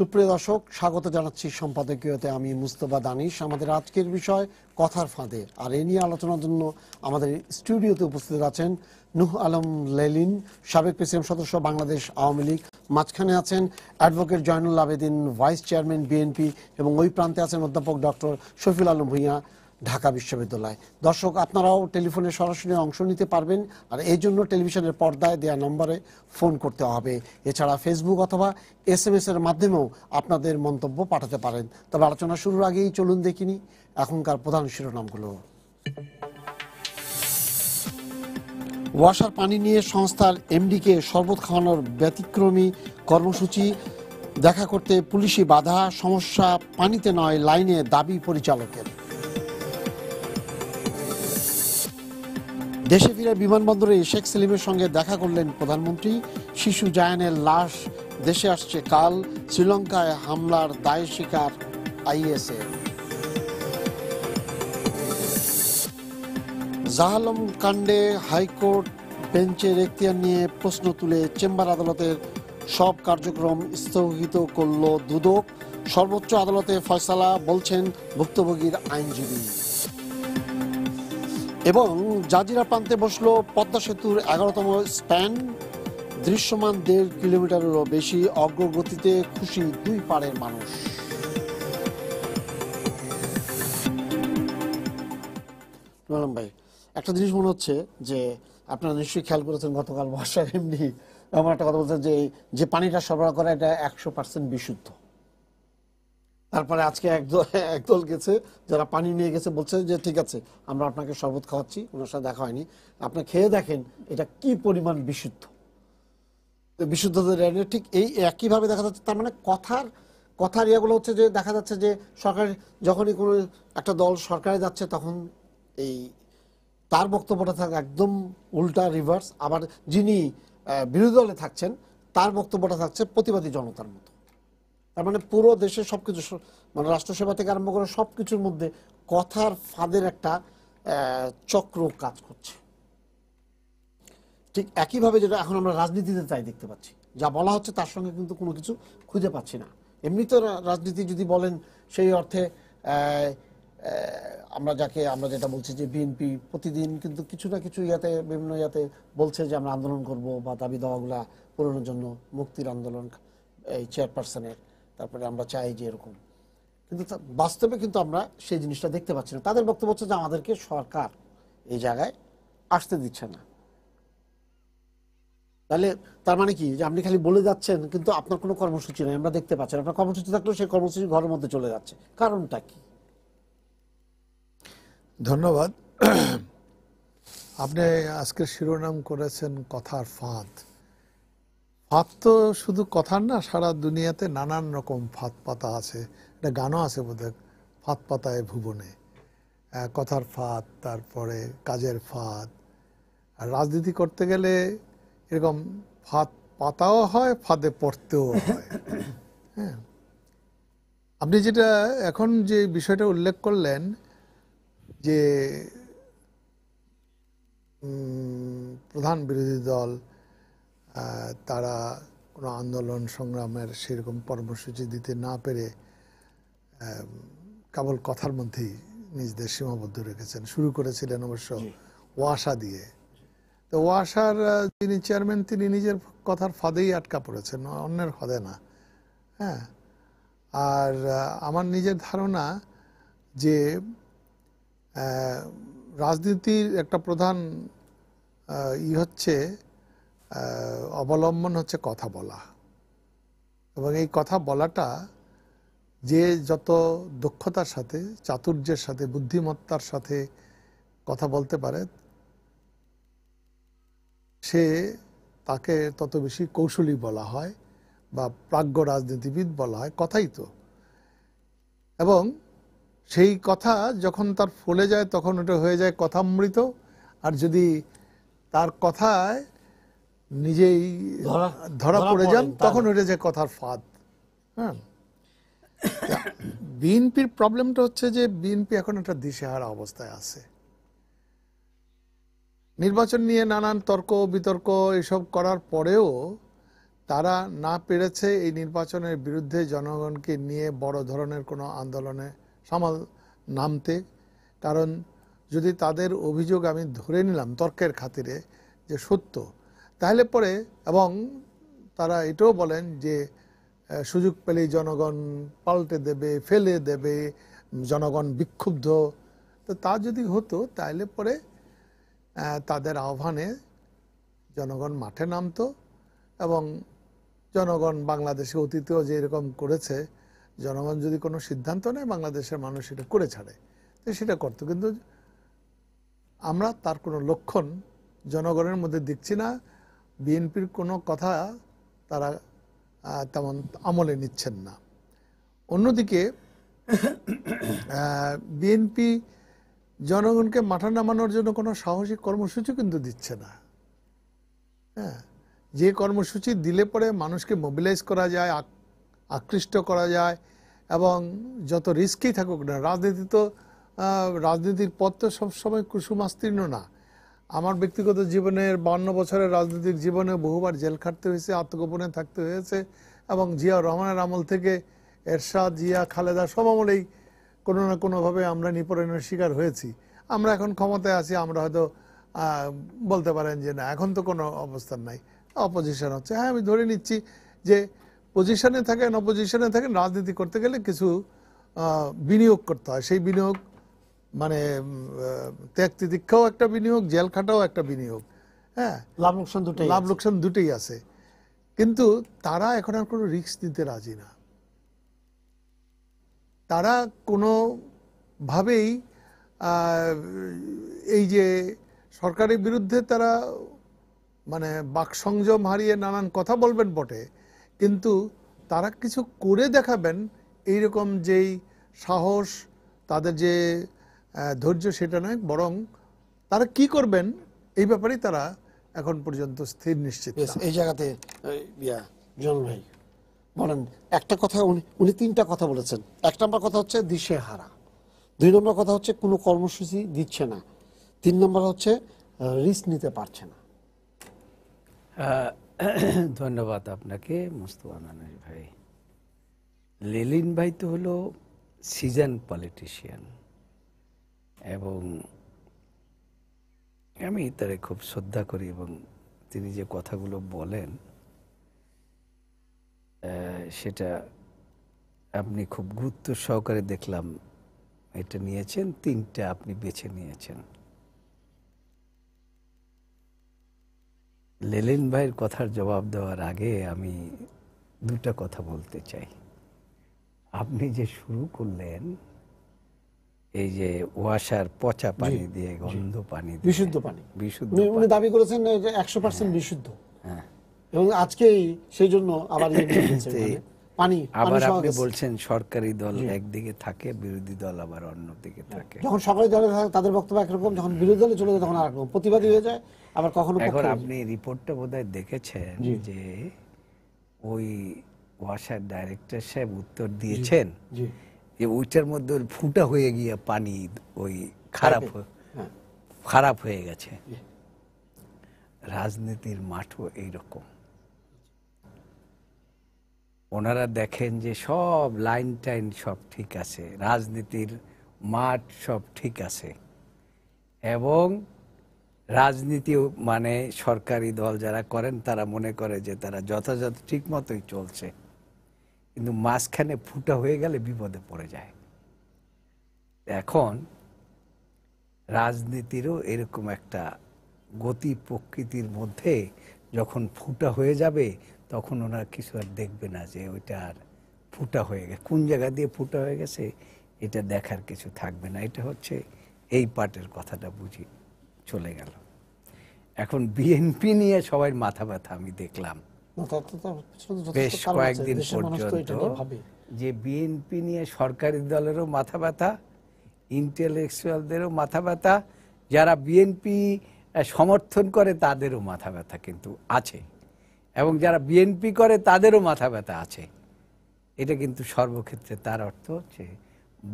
সুপ্রিয় দর্শক স্বাগত জানাচ্ছি সম্পাদকীয়তে আমি মুস্তফা দানিশ আমাদের আজকের বিষয় কথার ফাঁদে আর এ নিয়ে আলোচনার জন্য আমাদের স্টুডিওতে উপস্থিত আছেন নুহ আলম লেলিন সাবেক প্রেসিডেন্ট সদস্য বাংলাদেশ আওয়ামী লীগ মাঝখানে আছেন advocate Joynul Abedin vice chairman BNP এবং ওই প্রান্তে আছেন অধ্যাপক ডক্টর শফিল আলম ভূঁইয়া ঢাকা বিশ্ববিদ্যালয় দর্শক আপনারাও টেলিফোনে সরাসরি অংশ নিতে পারবেন আর এই জন্য টেলিভিশনের পর্দায় দেওয়া নম্বরে ফোন করতে হবে এছাড়া ফেসবুক অথবা এস এম এর মাধ্যমেও আপনাদের মন্তব্য পাঠাতে পারেন তবে আলোচনা শুরুর আগেই চলুন দেখিনি এখনকার প্রধান শিরোনামগুলো ওয়াসার পানি নিয়ে সংস্থার এমডিকে শরবত খাওয়ানোর ব্যতিক্রমী কর্মসূচি দেখা করতে পুলিশি বাধা সমস্যা পানিতে নয় লাইনে দাবি পরিচালকের দেশে ফিরে বিমানবন্দরে শেখ সেলিমের সঙ্গে দেখা করলেন প্রধানমন্ত্রী শিশু জায়ানের লাশ দেশে আসছে কাল শ্রীলঙ্কায় হামলার দায় শিকার আইএসএ জাহালম কাণ্ডে হাইকোর্ট বেঞ্চের এখতিয়ার নিয়ে প্রশ্ন তুলে চেম্বার আদালতের সব কার্যক্রম স্থগিত করল দুদক সর্বোচ্চ আদালতে ফয়সালা বলছেন ভুক্তভোগীর আইনজীবী এবং জাজিরা প্রান্তে বসলো পদ্মা সেতুর এগারোতম স্প্যান দৃশ্যমান দেড় কিলোমিটারেরও বেশি অগ্রগতিতে খুশি দুই পাড়ের মানুষ ভাই একটা জিনিস মনে হচ্ছে যে আপনারা নিশ্চয়ই খেয়াল করেছেন গতকাল বর্ষা এমনি আমার একটা কথা বলছেন যে যে পানিটা সরবরাহ করা এটা একশো পার্সেন্ট বিশুদ্ধ তারপরে আজকে একদল একদল গেছে যারা পানি নিয়ে গেছে বলছে যে ঠিক আছে আমরা আপনাকে শরবত খাওয়াচ্ছি ওনার সাথে দেখা হয়নি আপনি খেয়ে দেখেন এটা কি পরিমাণ বিশুদ্ধ বিশুদ্ধতা ঠিক এই একইভাবে দেখা যাচ্ছে তার মানে কথার কথার ইয়েগুলো হচ্ছে যে দেখা যাচ্ছে যে সরকার যখনই কোনো একটা দল সরকারে যাচ্ছে তখন এই তার বক্তব্যটা থাকে একদম উল্টা রিভার্স আবার যিনি বিরোধী দলে থাকছেন তার বক্তব্যটা থাকছে প্রতিবাদী জনতার মতো তার মানে পুরো দেশের সবকিছু মানে রাষ্ট্রসেবা থেকে আরম্ভ করে সবকিছুর মধ্যে কথার ফাঁদের একটা চক্র কাজ করছে ঠিক একইভাবে যেটা এখন আমরা রাজনীতিতে তাই দেখতে পাচ্ছি যা বলা হচ্ছে তার সঙ্গে কিন্তু কোনো কিছু খুঁজে পাচ্ছি না এমনিতে রাজনীতি যদি বলেন সেই অর্থে আমরা যাকে আমরা যেটা বলছি যে বিএনপি প্রতিদিন কিন্তু কিছু না কিছু ইয়াতে বিভিন্ন ইয়াতে বলছে যে আমরা আন্দোলন করব বা দাবি দাওয়াগুলা পূরণের জন্য মুক্তির আন্দোলন এই চেয়ারপারসনের তারপরে আমরা চাই যে এরকম কিন্তু বাস্তবে কিন্তু আমরা সেই জিনিসটা দেখতে পাচ্ছি না তাদের বক্তব্য হচ্ছে যে আমাদেরকে সরকার এই জায়গায় আসতে দিচ্ছে না তাহলে তার মানে কি যে আপনি খালি বলে যাচ্ছেন কিন্তু আপনার কোনো কর্মসূচি নেই আমরা দেখতে পাচ্ছি আপনার কর্মসূচি থাকলেও সেই কর্মসূচি ঘরের মধ্যে চলে যাচ্ছে কারণটা কি ধন্যবাদ আপনি আজকের শিরোনাম করেছেন কথার ফাঁদ ফাঁদ তো শুধু কথার না সারা দুনিয়াতে নানান রকম ফাঁদ পাতা আছে একটা গানও আছে বোধহয় ফাঁদ পাতায় ভুবনে কথার ফাঁদ তারপরে কাজের ফাঁদ আর রাজনীতি করতে গেলে এরকম ফাঁদ পাতাও হয় ফাঁদে পড়তেও হয় হ্যাঁ আপনি যেটা এখন যে বিষয়টা উল্লেখ করলেন যে প্রধান বিরোধী দল তারা কোনো আন্দোলন সংগ্রামের সেরকম কর্মসূচি দিতে না পেরে কেবল কথার মধ্যেই নিজেদের সীমাবদ্ধ রেখেছেন শুরু করেছিলেন অবশ্য ওয়াসা দিয়ে তো ওয়াসার যিনি চেয়ারম্যান তিনি নিজের কথার ফাঁদেই আটকা পড়েছেন অন্যের ফাঁদে না হ্যাঁ আর আমার নিজের ধারণা যে রাজনীতির একটা প্রধান ই হচ্ছে অবলম্বন হচ্ছে কথা বলা এবং এই কথা বলাটা যে যত দক্ষতার সাথে চাতুর্যের সাথে বুদ্ধিমত্তার সাথে কথা বলতে পারে সে তাকে তত বেশি কৌশলী বলা হয় বা প্রাজ্ঞ রাজনীতিবিদ বলা হয় কথাই তো এবং সেই কথা যখন তার ফলে যায় তখন ওটা হয়ে যায় কথামৃত আর যদি তার কথায় নিজেই ধরা পড়ে যান তখন ওইটা যে কথার ফাঁদ হ্যাঁ বিএনপির প্রবলেমটা হচ্ছে যে বিএনপি এখন একটা দিশেহারা অবস্থায় আছে নির্বাচন নিয়ে নানান তর্ক বিতর্ক এসব করার পরেও তারা না পেরেছে এই নির্বাচনের বিরুদ্ধে জনগণকে নিয়ে বড় ধরনের কোনো আন্দোলনে সামাল নামতে কারণ যদি তাদের অভিযোগ আমি ধরে নিলাম তর্কের খাতিরে যে সত্য তাহলে পরে এবং তারা এটাও বলেন যে সুযোগ পেলেই জনগণ পাল্টে দেবে ফেলে দেবে জনগণ বিক্ষুব্ধ তো তা যদি হতো তাহলে পরে তাদের আহ্বানে জনগণ মাঠে নামতো এবং জনগণ বাংলাদেশে অতীতেও যে এরকম করেছে জনগণ যদি কোনো সিদ্ধান্ত নেয় বাংলাদেশের মানুষ সেটা করে ছাড়ে তো সেটা করতো কিন্তু আমরা তার কোনো লক্ষণ জনগণের মধ্যে দেখছি না বিএনপির কোনো কথা তারা তেমন আমলে নিচ্ছেন না অন্যদিকে বিএনপি জনগণকে মাঠা নামানোর জন্য কোনো সাহসী কর্মসূচি কিন্তু দিচ্ছে না হ্যাঁ যে কর্মসূচি দিলে পরে মানুষকে মোবিলাইজ করা যায় আকৃষ্ট করা যায় এবং যত রিস্কেই থাকুক না রাজনীতি তো রাজনীতির পথ তো সবসময় কুসুমাস্তীর্ণ না আমার ব্যক্তিগত জীবনের বান্ন বছরের রাজনৈতিক জীবনে বহুবার জেল খাটতে হয়েছে আত্মগোপনে থাকতে হয়েছে এবং জিয়া রহমানের আমল থেকে এরশাদ জিয়া খালেদা সব আমলেই কোনো না কোনোভাবে আমরা নিপরণের শিকার হয়েছি আমরা এখন ক্ষমতায় আছি আমরা হয়তো বলতে পারেন যে না এখন তো কোনো অবস্থান নাই অপোজিশন হচ্ছে হ্যাঁ আমি ধরে নিচ্ছি যে পজিশনে থাকেন অপোজিশনে থাকেন রাজনীতি করতে গেলে কিছু বিনিয়োগ করতে হয় সেই বিনিয়োগ মানে ত্যাগ তিতিক্ষাও একটা বিনিয়োগ জেল খাটাও একটা বিনিয়োগ হ্যাঁ লাভ লোকসান দুটো লাভ লোকসান দুটোই আছে কিন্তু তারা এখন আর কোনো রিস্ক নিতে রাজি না তারা কোনোভাবেই এই যে সরকারের বিরুদ্ধে তারা মানে বাকসংযম হারিয়ে নানান কথা বলবেন বটে কিন্তু তারা কিছু করে দেখাবেন এইরকম যেই সাহস তাদের যে ধৈর্য সেটা নয় বরং তারা কি করবেন এই ব্যাপারে তারা এখন পর্যন্ত স্থির নিশ্চিত এই জায়গাতে জন ভাই বলেন একটা কথা উনি তিনটা কথা বলেছেন এক নম্বর কথা হচ্ছে দিশে হারা দুই নম্বর কথা হচ্ছে কোনো কর্মসূচি দিচ্ছে না তিন নম্বর হচ্ছে রিস্ক নিতে পারছে না ধন্যবাদ আপনাকে মুস্তফা মানানি ভাই লেলিন ভাই তো হলো সিজন পলিটিশিয়ান এবং আমি তারে খুব শ্রদ্ধা করি এবং তিনি যে কথাগুলো বলেন সেটা আপনি খুব গুরুত্ব সহকারে দেখলাম এটা নিয়েছেন তিনটা আপনি বেছে নিয়েছেন লেলিন ভাইয়ের কথার জবাব দেওয়ার আগে আমি দুটা কথা বলতে চাই আপনি যে শুরু করলেন এই যে ওয়াশার পচা পানি দিয়ে গন্ধ পানি বিশুদ্ধ পানি বিশুদ্ধ উনি দাবি করেছেন একশো পার্সেন্ট হ্যাঁ। বিশুদ্ধ হ্যাঁ। এবং আজকেই সেই জন্য আবার পানি আবার আপনি বলছেন সরকারি দল একদিকে থাকে বিরোধী দল আবার অন্যদিকে হ্যাঁ। থাকে যখন দলে থাকে তাদের বক্তব্য একরকম যখন বিরোধী দলে চলে যায় তখন আরেকরকম প্রতিবাদী হয়ে যায় আবার কখনো এখন আপনি রিপোর্টটা বোধহয় দেখেছেন যে ওই ওয়াসার ডাইরেক্টর সাহেব উত্তর দিয়েছেন জি যে ওইটার মধ্যে ফুটা হয়ে গিয়ে পানি ওই খারাপ হ্যাঁ। খারাপ হয়ে গেছে ইয়ে। রাজনীতির মাঠও এইরকম ওনারা দেখেন যে সব লাইন টাইন সব ঠিক আছে রাজনীতির মাঠ সব ঠিক আছে এবং রাজনীতি মানে সরকারি দল যারা করেন তারা মনে করে যে তারা যথাযথ ঠিক মতোই চলছে কিন্তু মাঝখানে ফুটা হয়ে গেলে বিপদে পড়ে যায় এখন রাজনীতিরও এরকম একটা গতি প্রকৃতির মধ্যে যখন ফুটা হয়ে যাবে তখন ওনারা কিছু আর দেখবে না যে ওইটা আর ফুটা হয়ে গেছে কোন জায়গা দিয়ে ফুটা হয়ে গেছে এটা দেখার কিছু থাকবে না এটা হচ্ছে এই পার্টের কথাটা বুঝি চলে গেল এখন বিএনপি নিয়ে সবাই মাথা ব্যথা আমি দেখলাম বেশ কয়েকদিন পর্যন্ত যে বিএনপি নিয়ে সরকারি দলেরও মাথা ব্যথা ইন্টেলেকচুয়ালদেরও মাথা ব্যথা যারা বিএনপি সমর্থন করে তাদেরও মাথা ব্যথা কিন্তু আছে এবং যারা বিএনপি করে তাদেরও মাথা ব্যথা আছে এটা কিন্তু সর্বক্ষেত্রে তার অর্থ হচ্ছে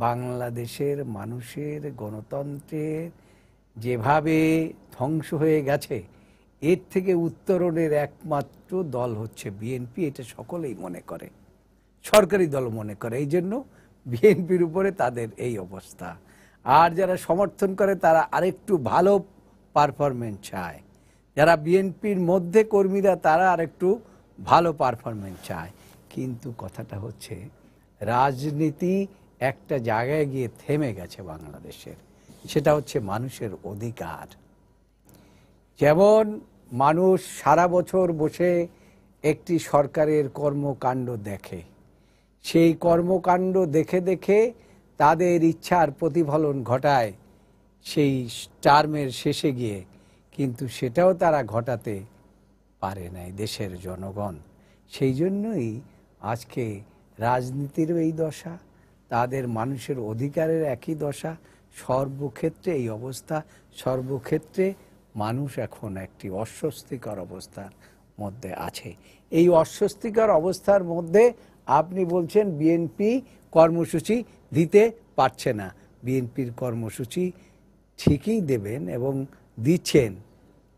বাংলাদেশের মানুষের গণতন্ত্রের যেভাবে ধ্বংস হয়ে গেছে এর থেকে উত্তরণের একমাত্র দল হচ্ছে বিএনপি এটা সকলেই মনে করে সরকারি দল মনে করে এই জন্য বিএনপির উপরে তাদের এই অবস্থা আর যারা সমর্থন করে তারা আরেকটু ভালো পারফরমেন্স চায় যারা বিএনপির মধ্যে কর্মীরা তারা আরেকটু ভালো পারফরমেন্স চায় কিন্তু কথাটা হচ্ছে রাজনীতি একটা জায়গায় গিয়ে থেমে গেছে বাংলাদেশের সেটা হচ্ছে মানুষের অধিকার যেমন মানুষ সারা বছর বসে একটি সরকারের কর্মকাণ্ড দেখে সেই কর্মকাণ্ড দেখে দেখে তাদের ইচ্ছার প্রতিফলন ঘটায় সেই টার্মের শেষে গিয়ে কিন্তু সেটাও তারা ঘটাতে পারে নাই দেশের জনগণ সেই জন্যই আজকে রাজনীতিরও এই দশা তাদের মানুষের অধিকারের একই দশা সর্বক্ষেত্রে এই অবস্থা সর্বক্ষেত্রে মানুষ এখন একটি অস্বস্তিকর অবস্থার মধ্যে আছে এই অস্বস্তিকর অবস্থার মধ্যে আপনি বলছেন বিএনপি কর্মসূচি দিতে পারছে না বিএনপির কর্মসূচি ঠিকই দেবেন এবং দিচ্ছেন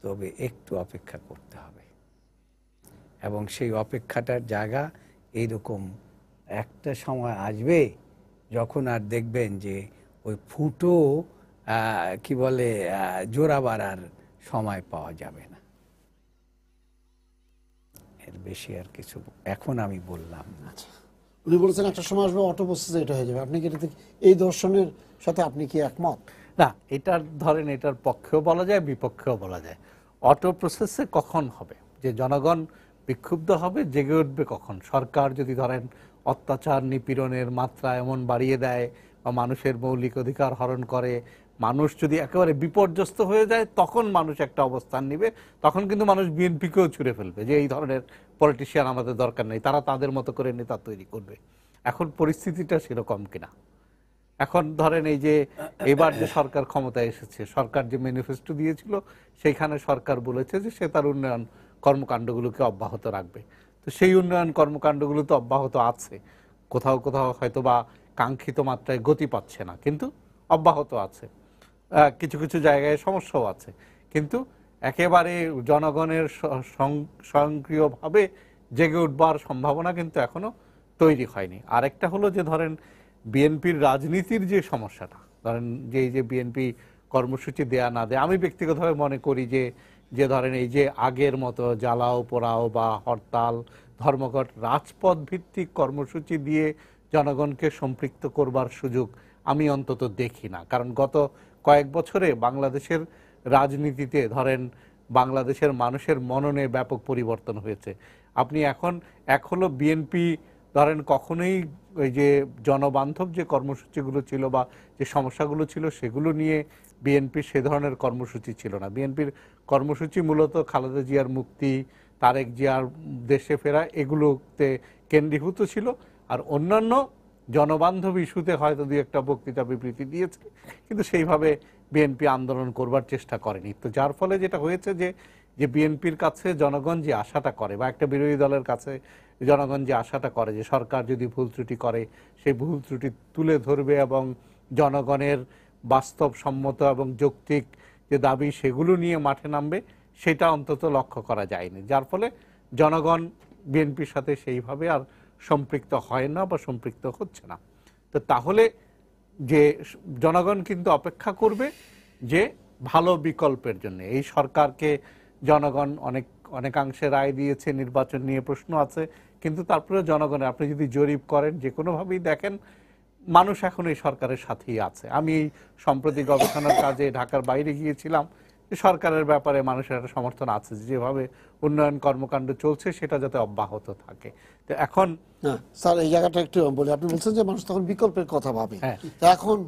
তবে একটু অপেক্ষা করতে হবে এবং সেই অপেক্ষাটার জায়গা এইরকম একটা সময় আসবে যখন আর দেখবেন যে ওই ফুটো কি বলে জোরাবার আর সময় পাওয়া যাবে না এর বেশি আর কিছু এখন আমি বললাম না আচ্ছা, উনি বলছেন একটা সময় আসবে অটোপস্থিতে এটা হয়ে যাবে আপনি কি এই দর্শনের সাথে আপনি কি একমত না এটার ধরেন এটার পক্ষেও বলা যায় বিপক্ষেও বলা যায় অটো প্রসেসে কখন হবে যে জনগণ বিক্ষুব্ধ হবে জেগে উঠবে কখন সরকার যদি ধরেন অত্যাচার নিপীড়নের মাত্রা এমন বাড়িয়ে দেয় বা মানুষের মৌলিক অধিকার হরণ করে মানুষ যদি একেবারে বিপর্যস্ত হয়ে যায় তখন মানুষ একটা অবস্থান নিবে তখন কিন্তু মানুষ বিএনপিকেও ছুড়ে ফেলবে যে এই ধরনের পলিটিশিয়ান আমাদের দরকার নেই তারা তাদের মতো করে নেতা তৈরি করবে এখন পরিস্থিতিটা সেরকম কিনা এখন ধরেন এই যে এবার যে সরকার ক্ষমতায় এসেছে সরকার যে ম্যানিফেস্টো দিয়েছিল সেইখানে সরকার বলেছে যে সে তার উন্নয়ন কর্মকাণ্ডগুলোকে অব্যাহত রাখবে তো সেই উন্নয়ন কর্মকাণ্ডগুলো তো অব্যাহত আছে কোথাও কোথাও হয়তো বা কাঙ্ক্ষিত মাত্রায় গতি পাচ্ছে না কিন্তু অব্যাহত আছে কিছু কিছু জায়গায় সমস্যাও আছে কিন্তু একেবারে জনগণের স্বয়ংক্রিয়ভাবে জেগে উঠবার সম্ভাবনা কিন্তু এখনো তৈরি হয়নি আরেকটা হলো যে ধরেন বিএনপির রাজনীতির যে সমস্যাটা ধরেন যে যে বিএনপি কর্মসূচি দেয়া না দেয় আমি ব্যক্তিগতভাবে মনে করি যে যে ধরেন এই যে আগের মতো জ্বালাও পোড়াও বা হরতাল ধর্মঘট রাজপথ ভিত্তিক কর্মসূচি দিয়ে জনগণকে সম্পৃক্ত করবার সুযোগ আমি অন্তত দেখি না কারণ গত কয়েক বছরে বাংলাদেশের রাজনীতিতে ধরেন বাংলাদেশের মানুষের মননে ব্যাপক পরিবর্তন হয়েছে আপনি এখন এক হলো বিএনপি ধরেন কখনোই ওই যে জনবান্ধব যে কর্মসূচিগুলো ছিল বা যে সমস্যাগুলো ছিল সেগুলো নিয়ে বিএনপির সে ধরনের কর্মসূচি ছিল না বিএনপির কর্মসূচি মূলত খালেদা জিয়ার মুক্তি তারেক জিয়ার দেশে ফেরা এগুলোতে কেন্দ্রীভূত ছিল আর অন্যান্য জনবান্ধব ইস্যুতে হয়তো দু একটা বক্তৃতা বিবৃতি দিয়েছে কিন্তু সেইভাবে বিএনপি আন্দোলন করবার চেষ্টা করেনি তো যার ফলে যেটা হয়েছে যে যে বিএনপির কাছে জনগণ যে আশাটা করে বা একটা বিরোধী দলের কাছে জনগণ যে আশাটা করে যে সরকার যদি ভুল ত্রুটি করে সেই ভুল ত্রুটি তুলে ধরবে এবং জনগণের বাস্তবসম্মত এবং যৌক্তিক যে দাবি সেগুলো নিয়ে মাঠে নামবে সেটা অন্তত লক্ষ্য করা যায়নি যার ফলে জনগণ বিএনপির সাথে সেইভাবে আর সম্পৃক্ত হয় না বা সম্পৃক্ত হচ্ছে না তো তাহলে যে জনগণ কিন্তু অপেক্ষা করবে যে ভালো বিকল্পের জন্য এই সরকারকে জনগণ অনেক অনেকাংশে রায় দিয়েছে নির্বাচন নিয়ে প্রশ্ন আছে কিন্তু তারপরে জনগণ আপনি যদি জরিপ করেন যে কোনোভাবেই দেখেন মানুষ এখন এই সরকারের সাথেই আছে আমি এই সম্প্রতি গবেষণার কাজে ঢাকার বাইরে গিয়েছিলাম সরকারের ব্যাপারে মানুষের একটা সমর্থন আছে যেভাবে উন্নয়ন কর্মকাণ্ড চলছে সেটা যাতে অব্যাহত থাকে তো এখন স্যার এই জায়গাটা একটু বলি আপনি বলছেন যে মানুষ তখন বিকল্পের কথা ভাবে হ্যাঁ। এখন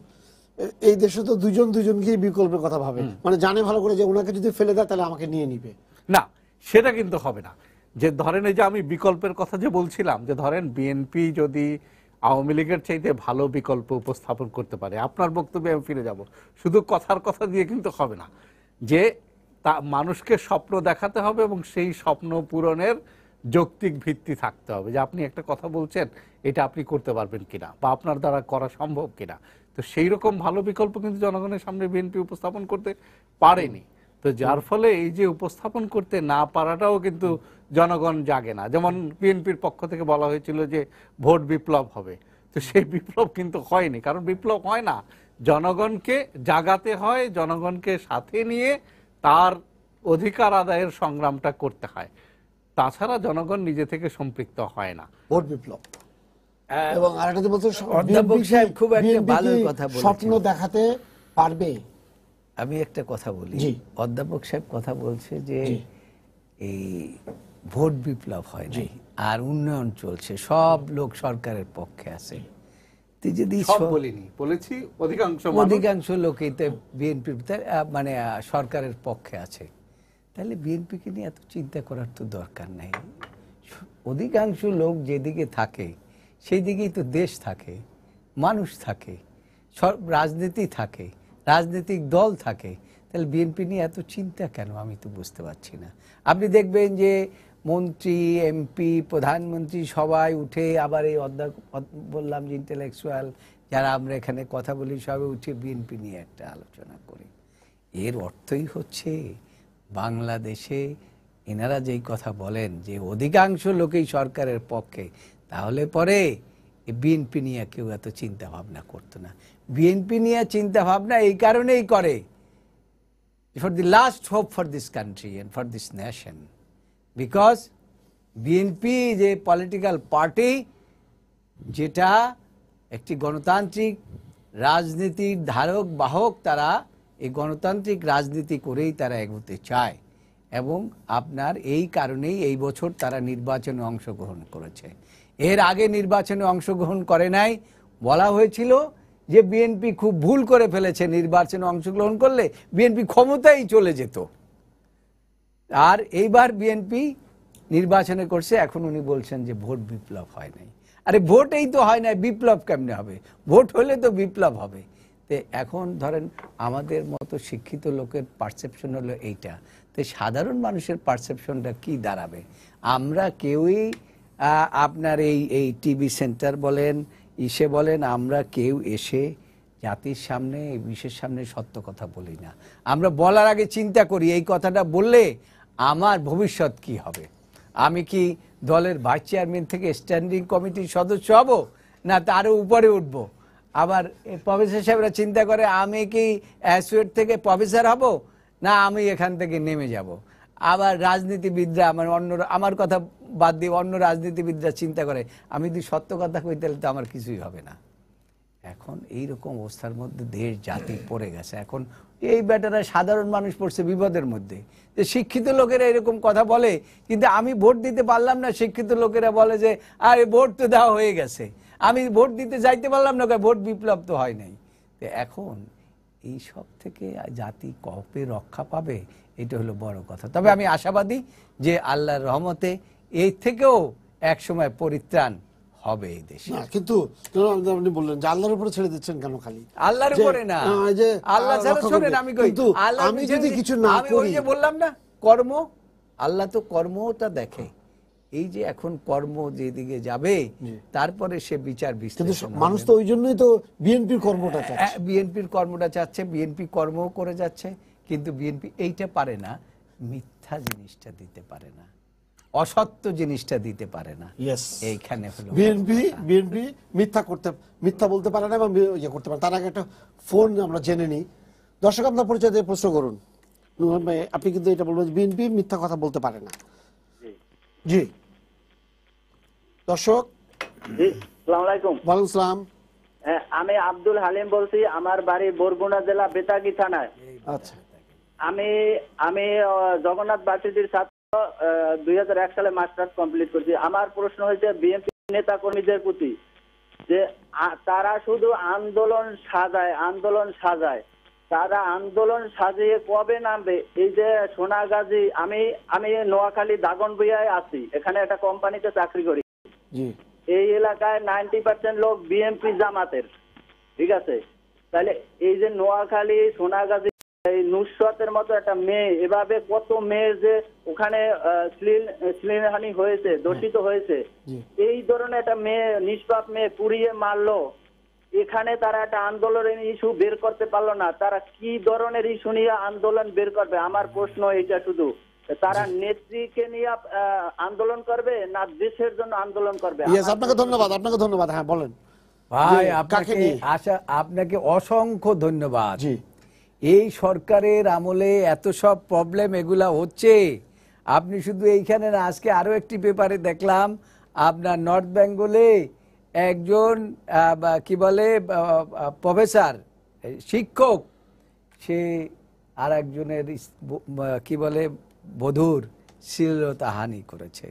এই দেশে তো দুজন দুজনকেই বিকল্পের কথা ভাবে মানে জানে ভালো করে যে ওনাকে যদি ফেলে দেয় তাহলে আমাকে নিয়ে নিবে না সেটা কিন্তু হবে না যে ধরেন এই যে আমি বিকল্পের কথা যে বলছিলাম যে ধরেন বিএনপি যদি আওয়ামী লীগের চাইতে ভালো বিকল্প উপস্থাপন করতে পারে আপনার বক্তব্যে আমি ফিরে যাব শুধু কথার কথা দিয়ে কিন্তু হবে না যে তা মানুষকে স্বপ্ন দেখাতে হবে এবং সেই স্বপ্ন পূরণের যৌক্তিক ভিত্তি থাকতে হবে যে আপনি একটা কথা বলছেন এটা আপনি করতে পারবেন কিনা বা আপনার দ্বারা করা সম্ভব কিনা তো সেই রকম ভালো বিকল্প কিন্তু জনগণের সামনে বিএনপি উপস্থাপন করতে পারেনি তো যার ফলে এই যে উপস্থাপন করতে না পারাটাও কিন্তু জনগণ জাগে না যেমন বিএনপির পক্ষ থেকে বলা হয়েছিল যে ভোট বিপ্লব হবে তো সেই বিপ্লব কিন্তু হয়নি কারণ বিপ্লব হয় না জনগণকে জাগাতে হয় জনগণকে সাথে নিয়ে তার অধিকার আদায়ের সংগ্রামটা করতে হয় তাছাড়া জনগণ নিজে থেকে সম্পৃক্ত হয় না ভোট বিপ্লব এবং স্বপ্ন দেখাতে পারবে আমি একটা কথা বলি অধ্যাপক সাহেব কথা বলছে যে এই ভোট বিপ্লব হয় আর উন্নয়ন চলছে সব লোক সরকারের পক্ষে আছে তুই যদি বলিনি বলেছি অধিকাংশ অধিকাংশ লোকেই তো মানে সরকারের পক্ষে আছে তাহলে বিএনপিকে নিয়ে এত চিন্তা করার তো দরকার নাই অধিকাংশ লোক যেদিকে থাকে সেই দিকেই তো দেশ থাকে মানুষ থাকে সব রাজনীতি থাকে রাজনৈতিক দল থাকে তাহলে বিএনপি নিয়ে এত চিন্তা কেন আমি তো বুঝতে পারছি না আপনি দেখবেন যে মন্ত্রী এমপি প্রধানমন্ত্রী সবাই উঠে আবার এই অধ্যা বললাম যে ইন্টেলেকচুয়াল যারা আমরা এখানে কথা বলি সবাই উঠে বিএনপি নিয়ে একটা আলোচনা করি এর অর্থই হচ্ছে বাংলাদেশে এনারা যেই কথা বলেন যে অধিকাংশ লোকেই সরকারের পক্ষে তাহলে পরে বিএনপি নিয়ে কেউ এত চিন্তা ভাবনা করতো না বিএনপি নিয়ে চিন্তা ভাবনা এই কারণেই করে for the last hope for this country and for this nation because BNP যে পলিটিক্যাল পার্টি যেটা একটি গণতান্ত্রিক রাজনীতির ধারক বাহক তারা এই গণতান্ত্রিক রাজনীতি করেই তারা এগোতে চায় এবং আপনার এই কারণেই এই বছর তারা নির্বাচনে অংশগ্রহণ করেছে এর আগে নির্বাচনে অংশগ্রহণ করে নাই বলা হয়েছিল যে বিএনপি খুব ভুল করে ফেলেছে নির্বাচনে অংশগ্রহণ করলে বিএনপি ক্ষমতাই চলে যেত আর এইবার বিএনপি নির্বাচনে করছে এখন উনি বলছেন যে ভোট বিপ্লব হয় নাই আরে ভোট এই তো হয় নাই বিপ্লব কেমনে হবে ভোট হলে তো বিপ্লব হবে তে এখন ধরেন আমাদের মতো শিক্ষিত লোকের পারসেপশন হলো এইটা তো সাধারণ মানুষের পারসেপশনটা কি দাঁড়াবে আমরা কেউই আপনার এই এই টিভি সেন্টার বলেন ইসে বলেন আমরা কেউ এসে জাতির সামনে এই বিশ্বের সামনে সত্য কথা বলি না আমরা বলার আগে চিন্তা করি এই কথাটা বললে আমার ভবিষ্যৎ কি হবে আমি কি দলের ভাইস চেয়ারম্যান থেকে স্ট্যান্ডিং কমিটির সদস্য হব না তারও উপরে উঠব আবার প্রফেসর সাহেবরা চিন্তা করে আমি কি অ্যাসোয়েট থেকে প্রফেসর হব না আমি এখান থেকে নেমে যাব আবার রাজনীতিবিদরা আমার অন্য আমার কথা বাদ দিয়ে অন্য রাজনীতিবিদরা চিন্তা করে আমি যদি সত্য কথা কই তাহলে তো আমার কিছুই হবে না এখন এই রকম অবস্থার মধ্যে দেশ জাতি পড়ে গেছে এখন এই ব্যাটারা সাধারণ মানুষ পড়ছে বিপদের মধ্যে যে শিক্ষিত লোকেরা এরকম কথা বলে কিন্তু আমি ভোট দিতে পারলাম না শিক্ষিত লোকেরা বলে যে আরে ভোট তো দেওয়া হয়ে গেছে আমি ভোট দিতে যাইতে পারলাম না ভোট বিপ্লব তো হয় নাই তো এখন এই সব থেকে জাতি কপে রক্ষা পাবে এটা হলো বড় কথা তবে আমি আশাবাদী যে আল্লাহর রহমতে এই থেকেও একসময় পরিত্রাণ হবে এই দেশে কিন্তু আপনি বললেন যে আল্লাহর উপরে ছেড়ে দিচ্ছেন কেন খালি আল্লাহর উপরে না যে আল্লাহ ছাড়া শোনেন আমি কিন্তু আমি যদি কিছু না করি যে বললাম না কর্ম আল্লাহ তো কর্মটা দেখে এই যে এখন কর্ম যেদিকে যাবে তারপরে সে বিচার বিশ্লেষণ মানুষ তো ওই জন্যই তো বিএনপির কর্মটা হ্যাঁ, চাচ্ছে বিএনপির কর্মটা চাচ্ছে বিএনপি কর্মও করে যাচ্ছে কিন্তু বিএনপি এইটা পারে না মিথ্যা জিনিসটা দিতে পারে না অসত্য জিনিসটা দিতে পারে না এইখানে বিএনপি বিএনপি মিথ্যা করতে মিথ্যা বলতে পারে না এবং ইয়ে করতে পারে তার আগে একটা ফোন আমরা জেনে নিই দর্শক আপনার পরিচয় দিয়ে প্রশ্ন করুন আপনি কিন্তু এটা বলবেন বিএনপি মিথ্যা কথা বলতে পারে না জি দর্শক আমি আব্দুল হালিম বলছি আমার বাড়ি বরগুনা জেলা বেতাগি থানায় আচ্ছা। আমি আমি জগন্নাথ ভার্সিটির ছাত্র দুই সালে মাস্টার্স কমপ্লিট আমার প্রশ্ন হয়েছে বিএনপি নেতা কর্মীদের প্রতি যে তারা শুধু আন্দোলন সাজায় আন্দোলন সাজায় তারা আন্দোলন সাজিয়ে কবে নামবে এই যে সোনাগাজী আমি আমি নোয়াখালী দাগনবুয়ায় আছি এখানে একটা কোম্পানিতে চাকরি করি এই এলাকায় নাইনটি পার্সেন্ট লোক বিএনপি জামাতের ঠিক আছে তাহলে এই যে নোয়াখালী সোনাগাজী এই নুসরাতের মতো একটা মেয়ে এভাবে কত মেয়ে যে ওখানে শ্লীলহানি হয়েছে দোষিত হয়েছে এই ধরনের একটা মেয়ে নিষ্পাপ মেয়ে পুড়িয়ে মারলো এখানে তারা একটা আন্দোলনের ইস্যু বের করতে পারলো না তারা কি ধরনের ইস্যু নিয়ে আন্দোলন বের করবে আমার প্রশ্ন এটা শুধু তারা নেত্রীকে নিয়ে আন্দোলন করবে না দেশের জন্য আন্দোলন করবে আপনাকে ধন্যবাদ আপনাকে ধন্যবাদ হ্যাঁ বলেন ভাই আপনাকে আশা আপনাকে অসংখ্য ধন্যবাদ জি এই সরকারের আমলে এত সব প্রবলেম এগুলা হচ্ছে আপনি শুধু এইখানে না আজকে আরও একটি পেপারে দেখলাম আপনার নর্থ বেঙ্গলে একজন কি বলে প্রফেসর শিক্ষক সে আর একজনের কি বলে বধুর শ্লীলতা হানি করেছে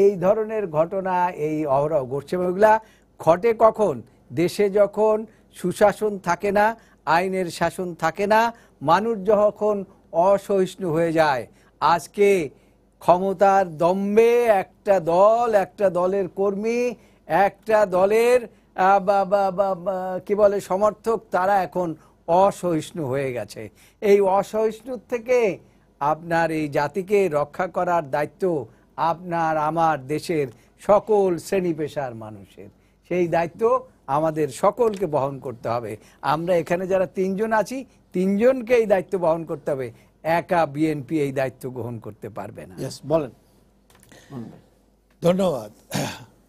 এই ধরনের ঘটনা এই অহরহ ঘটছে এগুলা ঘটে কখন দেশে যখন সুশাসন থাকে না আইনের শাসন থাকে না মানুষ যখন অসহিষ্ণু হয়ে যায় আজকে ক্ষমতার দম্বে একটা দল একটা দলের কর্মী একটা দলের কি বলে সমর্থক তারা এখন অসহিষ্ণু হয়ে গেছে এই অসহিষ্ণুর থেকে আপনার এই জাতিকে রক্ষা করার দায়িত্ব আপনার আমার দেশের সকল শ্রেণী পেশার মানুষের সেই দায়িত্ব আমাদের সকলকে বহন করতে হবে আমরা এখানে যারা তিনজন আছি তিনজনকে এই দায়িত্ব বহন করতে হবে একা বিএনপি এই দায়িত্ব গ্রহণ করতে পারবে না বলেন ধন্যবাদ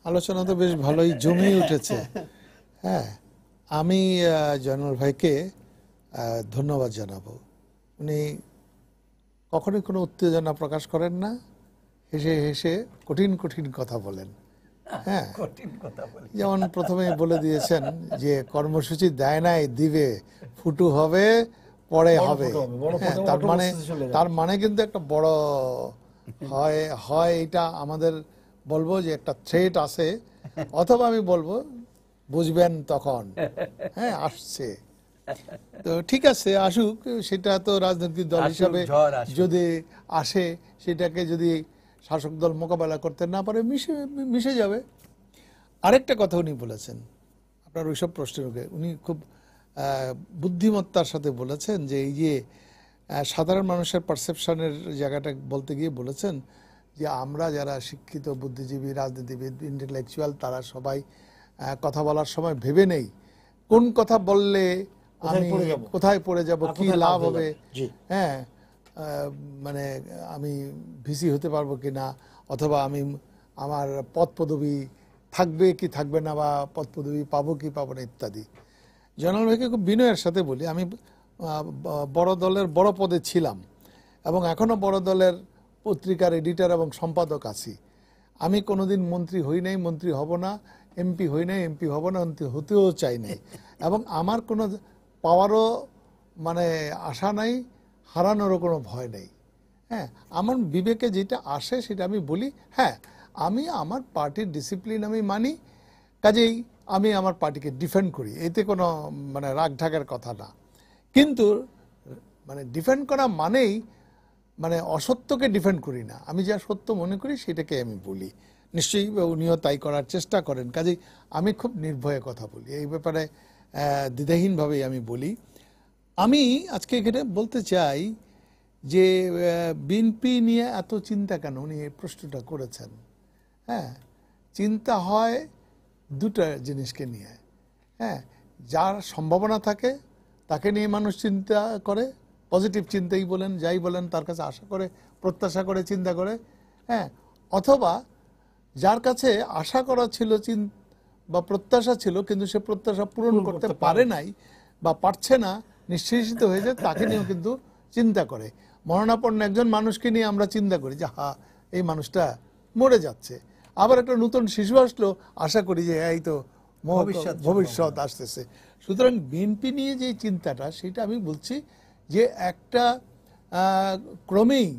আলোচনা তো বেশ ভালোই জমিয়ে উঠেছে হ্যাঁ আমি জয়নুল ভাইকে ধন্যবাদ জানাবো উনি কখনোই কোনো উত্তেজনা প্রকাশ করেন না হেসে হেসে কঠিন কঠিন কথা বলেন হ্যাঁ যেমন প্রথমে বলে দিয়েছেন যে কর্মসূচি দেয় নাই দিবে ফুটু হবে পরে হ্যাঁ, হবে তার মানে তার মানে কিন্তু একটা বড় হয় হয় এটা আমাদের বলবো যে একটা থ্রেট আছে অথবা আমি বলবো বুঝবেন তখন হ্যাঁ আসছে তো ঠিক আছে আসুক সেটা তো রাজনৈতিক দল হিসাবে যদি আসে সেটাকে যদি শাসক দল মোকাবেলা করতে না পারে মিশে মিশে যাবে আরেকটা কথা উনি বলেছেন আপনার ওইসব প্রশ্নের উনি খুব বুদ্ধিমত্তার সাথে বলেছেন যে এই যে সাধারণ মানুষের পারসেপশনের জায়গাটা বলতে গিয়ে বলেছেন যে আমরা যারা শিক্ষিত বুদ্ধিজীবী রাজনীতিবিদ ইন্টেলেকচুয়াল তারা সবাই কথা বলার সময় ভেবে নেই কোন কথা বললে আমি কোথায় পড়ে যাব কি লাভ হবে হ্যাঁ মানে আমি ভিসি হতে পারবো কি না অথবা আমি আমার পদ পদবি থাকবে কি থাকবে না বা পদ পদবি পাবো কি পাবো না ইত্যাদি জয়নাল ভাইকে খুব বিনয়ের সাথে বলি আমি বড় দলের বড় পদে ছিলাম এবং এখনও বড় দলের পত্রিকার এডিটর এবং সম্পাদক আছি আমি কোনোদিন মন্ত্রী হই নাই মন্ত্রী হব না এমপি হই নাই এমপি হব না হতেও চাই নাই এবং আমার কোনো পাওয়ারও মানে আশা নাই হারানোরও কোনো ভয় নেই হ্যাঁ আমার বিবেকে যেটা আসে সেটা আমি বলি হ্যাঁ আমি আমার পার্টির ডিসিপ্লিন আমি মানি কাজেই আমি আমার পার্টিকে ডিফেন্ড করি এতে কোনো মানে রাগ ঢাকার কথা না কিন্তু মানে ডিফেন্ড করা মানেই মানে অসত্যকে ডিফেন্ড করি না আমি যা সত্য মনে করি সেটাকে আমি বলি নিশ্চয়ই উনিও তাই করার চেষ্টা করেন কাজেই আমি খুব নির্ভয়ে কথা বলি এই ব্যাপারে দ্বিধাহীনভাবেই আমি বলি আমি আজকে এখানে বলতে চাই যে বিএনপি নিয়ে এত চিন্তা কেন উনি এই প্রশ্নটা করেছেন হ্যাঁ চিন্তা হয় দুটা জিনিসকে নিয়ে হ্যাঁ যার সম্ভাবনা থাকে তাকে নিয়ে মানুষ চিন্তা করে পজিটিভ চিন্তাই বলেন যাই বলেন তার কাছে আশা করে প্রত্যাশা করে চিন্তা করে হ্যাঁ অথবা যার কাছে আশা করা ছিল চিন বা প্রত্যাশা ছিল কিন্তু সে প্রত্যাশা পূরণ করতে পারে নাই বা পারছে না নিঃশেষিত হয়ে যায় তাকে নিয়েও কিন্তু চিন্তা করে মরণাপন্ন একজন মানুষকে নিয়ে আমরা চিন্তা করি যে হা এই মানুষটা মরে যাচ্ছে আবার একটা নতুন শিশু আসলো আশা করি যে এই তো ভবিষ্যৎ আসতেছে সুতরাং বিএনপি নিয়ে যে চিন্তাটা সেটা আমি বলছি যে একটা ক্রমেই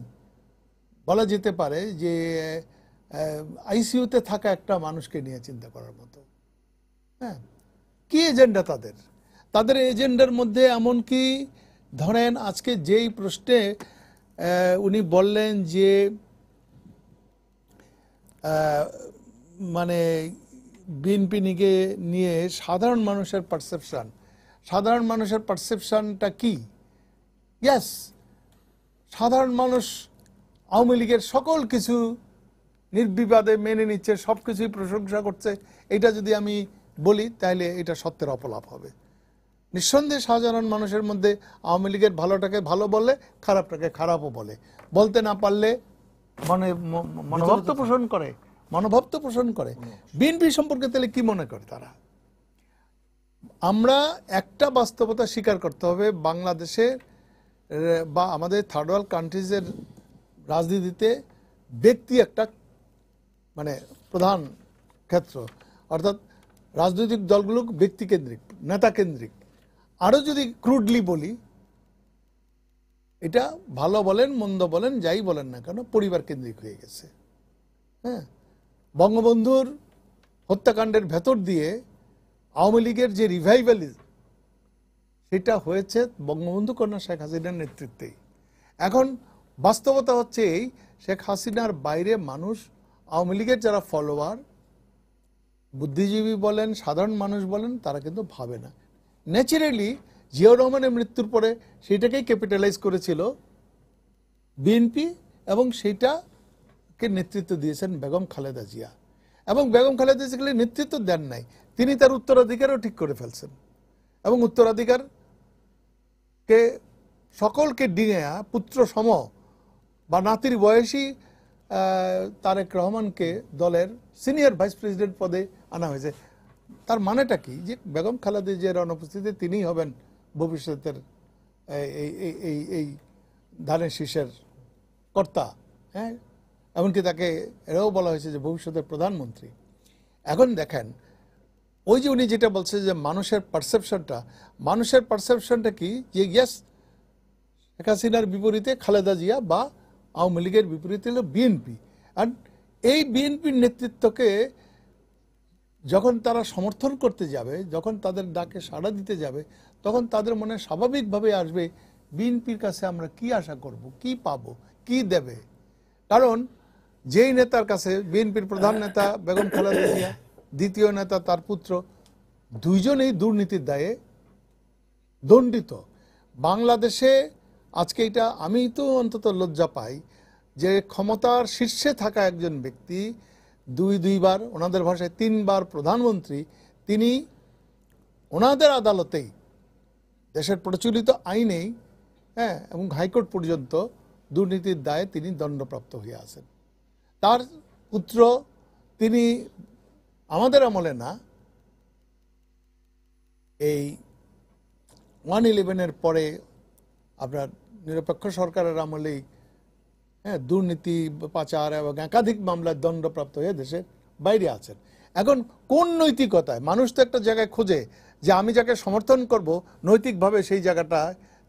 বলা যেতে পারে যে আইসিউতে থাকা একটা মানুষকে নিয়ে চিন্তা করার মতো হ্যাঁ কি এজেন্ডা তাদের তাদের এজেন্ডার মধ্যে এমনকি ধরেন আজকে যেই প্রশ্নে উনি বললেন যে মানে বিএনপি নিকে নিয়ে সাধারণ মানুষের পারসেপশান সাধারণ মানুষের পারসেপশানটা কি ইয়াস সাধারণ মানুষ আওয়ামী লীগের সকল কিছু নির্বিবাদে মেনে নিচ্ছে সব কিছুই প্রশংসা করছে এটা যদি আমি বলি তাহলে এটা সত্যের অপলাপ হবে নিঃসন্দেহে সাধারণ মানুষের মধ্যে আওয়ামী লীগের ভালোটাকে ভালো বলে খারাপটাকে খারাপও বলে বলতে না পারলে মানে মনোভাব তো পোষণ করে মনোভাব তো পোষণ করে বিএনপি সম্পর্কে তাহলে কি মনে করে তারা আমরা একটা বাস্তবতা স্বীকার করতে হবে বাংলাদেশের বা আমাদের থার্ড ওয়ার্ল্ড কান্ট্রিজের রাজনীতিতে ব্যক্তি একটা মানে প্রধান ক্ষেত্র অর্থাৎ রাজনৈতিক দলগুলো ব্যক্তিকেন্দ্রিক নেতাকেন্দ্রিক আরও যদি ক্রুডলি বলি এটা ভালো বলেন মন্দ বলেন যাই বলেন না কেন পরিবার কেন্দ্রিক হয়ে গেছে হ্যাঁ বঙ্গবন্ধুর হত্যাকাণ্ডের ভেতর দিয়ে আওয়ামী লীগের যে রিভাইভালিজম সেটা হয়েছে বঙ্গবন্ধু কন্যা শেখ হাসিনার নেতৃত্বেই এখন বাস্তবতা হচ্ছে এই শেখ হাসিনার বাইরে মানুষ আওয়ামী লীগের যারা ফলোয়ার বুদ্ধিজীবী বলেন সাধারণ মানুষ বলেন তারা কিন্তু ভাবে না ন্যাচারালি জিয়াউর রহমানের মৃত্যুর পরে সেটাকেই ক্যাপিটালাইজ করেছিল বিএনপি এবং সেইটাকে নেতৃত্ব দিয়েছেন বেগম খালেদা জিয়া এবং বেগম খালেদা জিয়া নেতৃত্ব দেন নাই তিনি তার উত্তরাধিকারও ঠিক করে ফেলছেন এবং উত্তরাধিকারকে সকলকে ডিঙেয়া পুত্র সম বা নাতির বয়সী তারেক রহমানকে দলের সিনিয়র ভাইস প্রেসিডেন্ট পদে আনা হয়েছে তার মানেটা কি যে বেগম খালেদা জিয়ার অনুপস্থিতিতে তিনিই হবেন ভবিষ্যতের এই এই এই ধানের শীষের কর্তা হ্যাঁ এমনকি তাকে এটাও বলা হয়েছে যে ভবিষ্যতের প্রধানমন্ত্রী এখন দেখেন ওই যে উনি যেটা বলছে যে মানুষের পারসেপশনটা মানুষের পারসেপশনটা কি যে ইয়াস শেখ হাসিনার বিপরীতে খালেদা জিয়া বা আওয়ামী লীগের বিপরীতে হলো বিএনপি আর এই বিএনপির নেতৃত্বকে যখন তারা সমর্থন করতে যাবে যখন তাদের ডাকে সাড়া দিতে যাবে তখন তাদের মনে স্বাভাবিকভাবে আসবে বিএনপির কাছে আমরা কি আশা করব কি পাব কি দেবে কারণ যেই নেতার কাছে বিএনপির প্রধান নেতা বেগম খালেদা জিয়া দ্বিতীয় নেতা তার পুত্র দুইজনেই দুর্নীতির দায়ে দণ্ডিত বাংলাদেশে আজকে এটা আমি তো অন্তত লজ্জা পাই যে ক্ষমতার শীর্ষে থাকা একজন ব্যক্তি দুই দুইবার ওনাদের ভাষায় তিনবার প্রধানমন্ত্রী তিনি ওনাদের আদালতেই দেশের প্রচলিত আইনেই হ্যাঁ এবং হাইকোর্ট পর্যন্ত দুর্নীতির দায়ে তিনি দণ্ডপ্রাপ্ত হয়ে আছেন তার পুত্র তিনি আমাদের আমলে না এই ওয়ান ইলেভেনের পরে আপনার নিরপেক্ষ সরকারের আমলেই হ্যাঁ দুর্নীতি পাচার এবং একাধিক মামলায় দণ্ডপ্রাপ্ত হয়ে দেশের বাইরে আছেন এখন কোন নৈতিকতায় মানুষ তো একটা জায়গায় খোঁজে যে আমি যাকে সমর্থন করব নৈতিকভাবে সেই জায়গাটা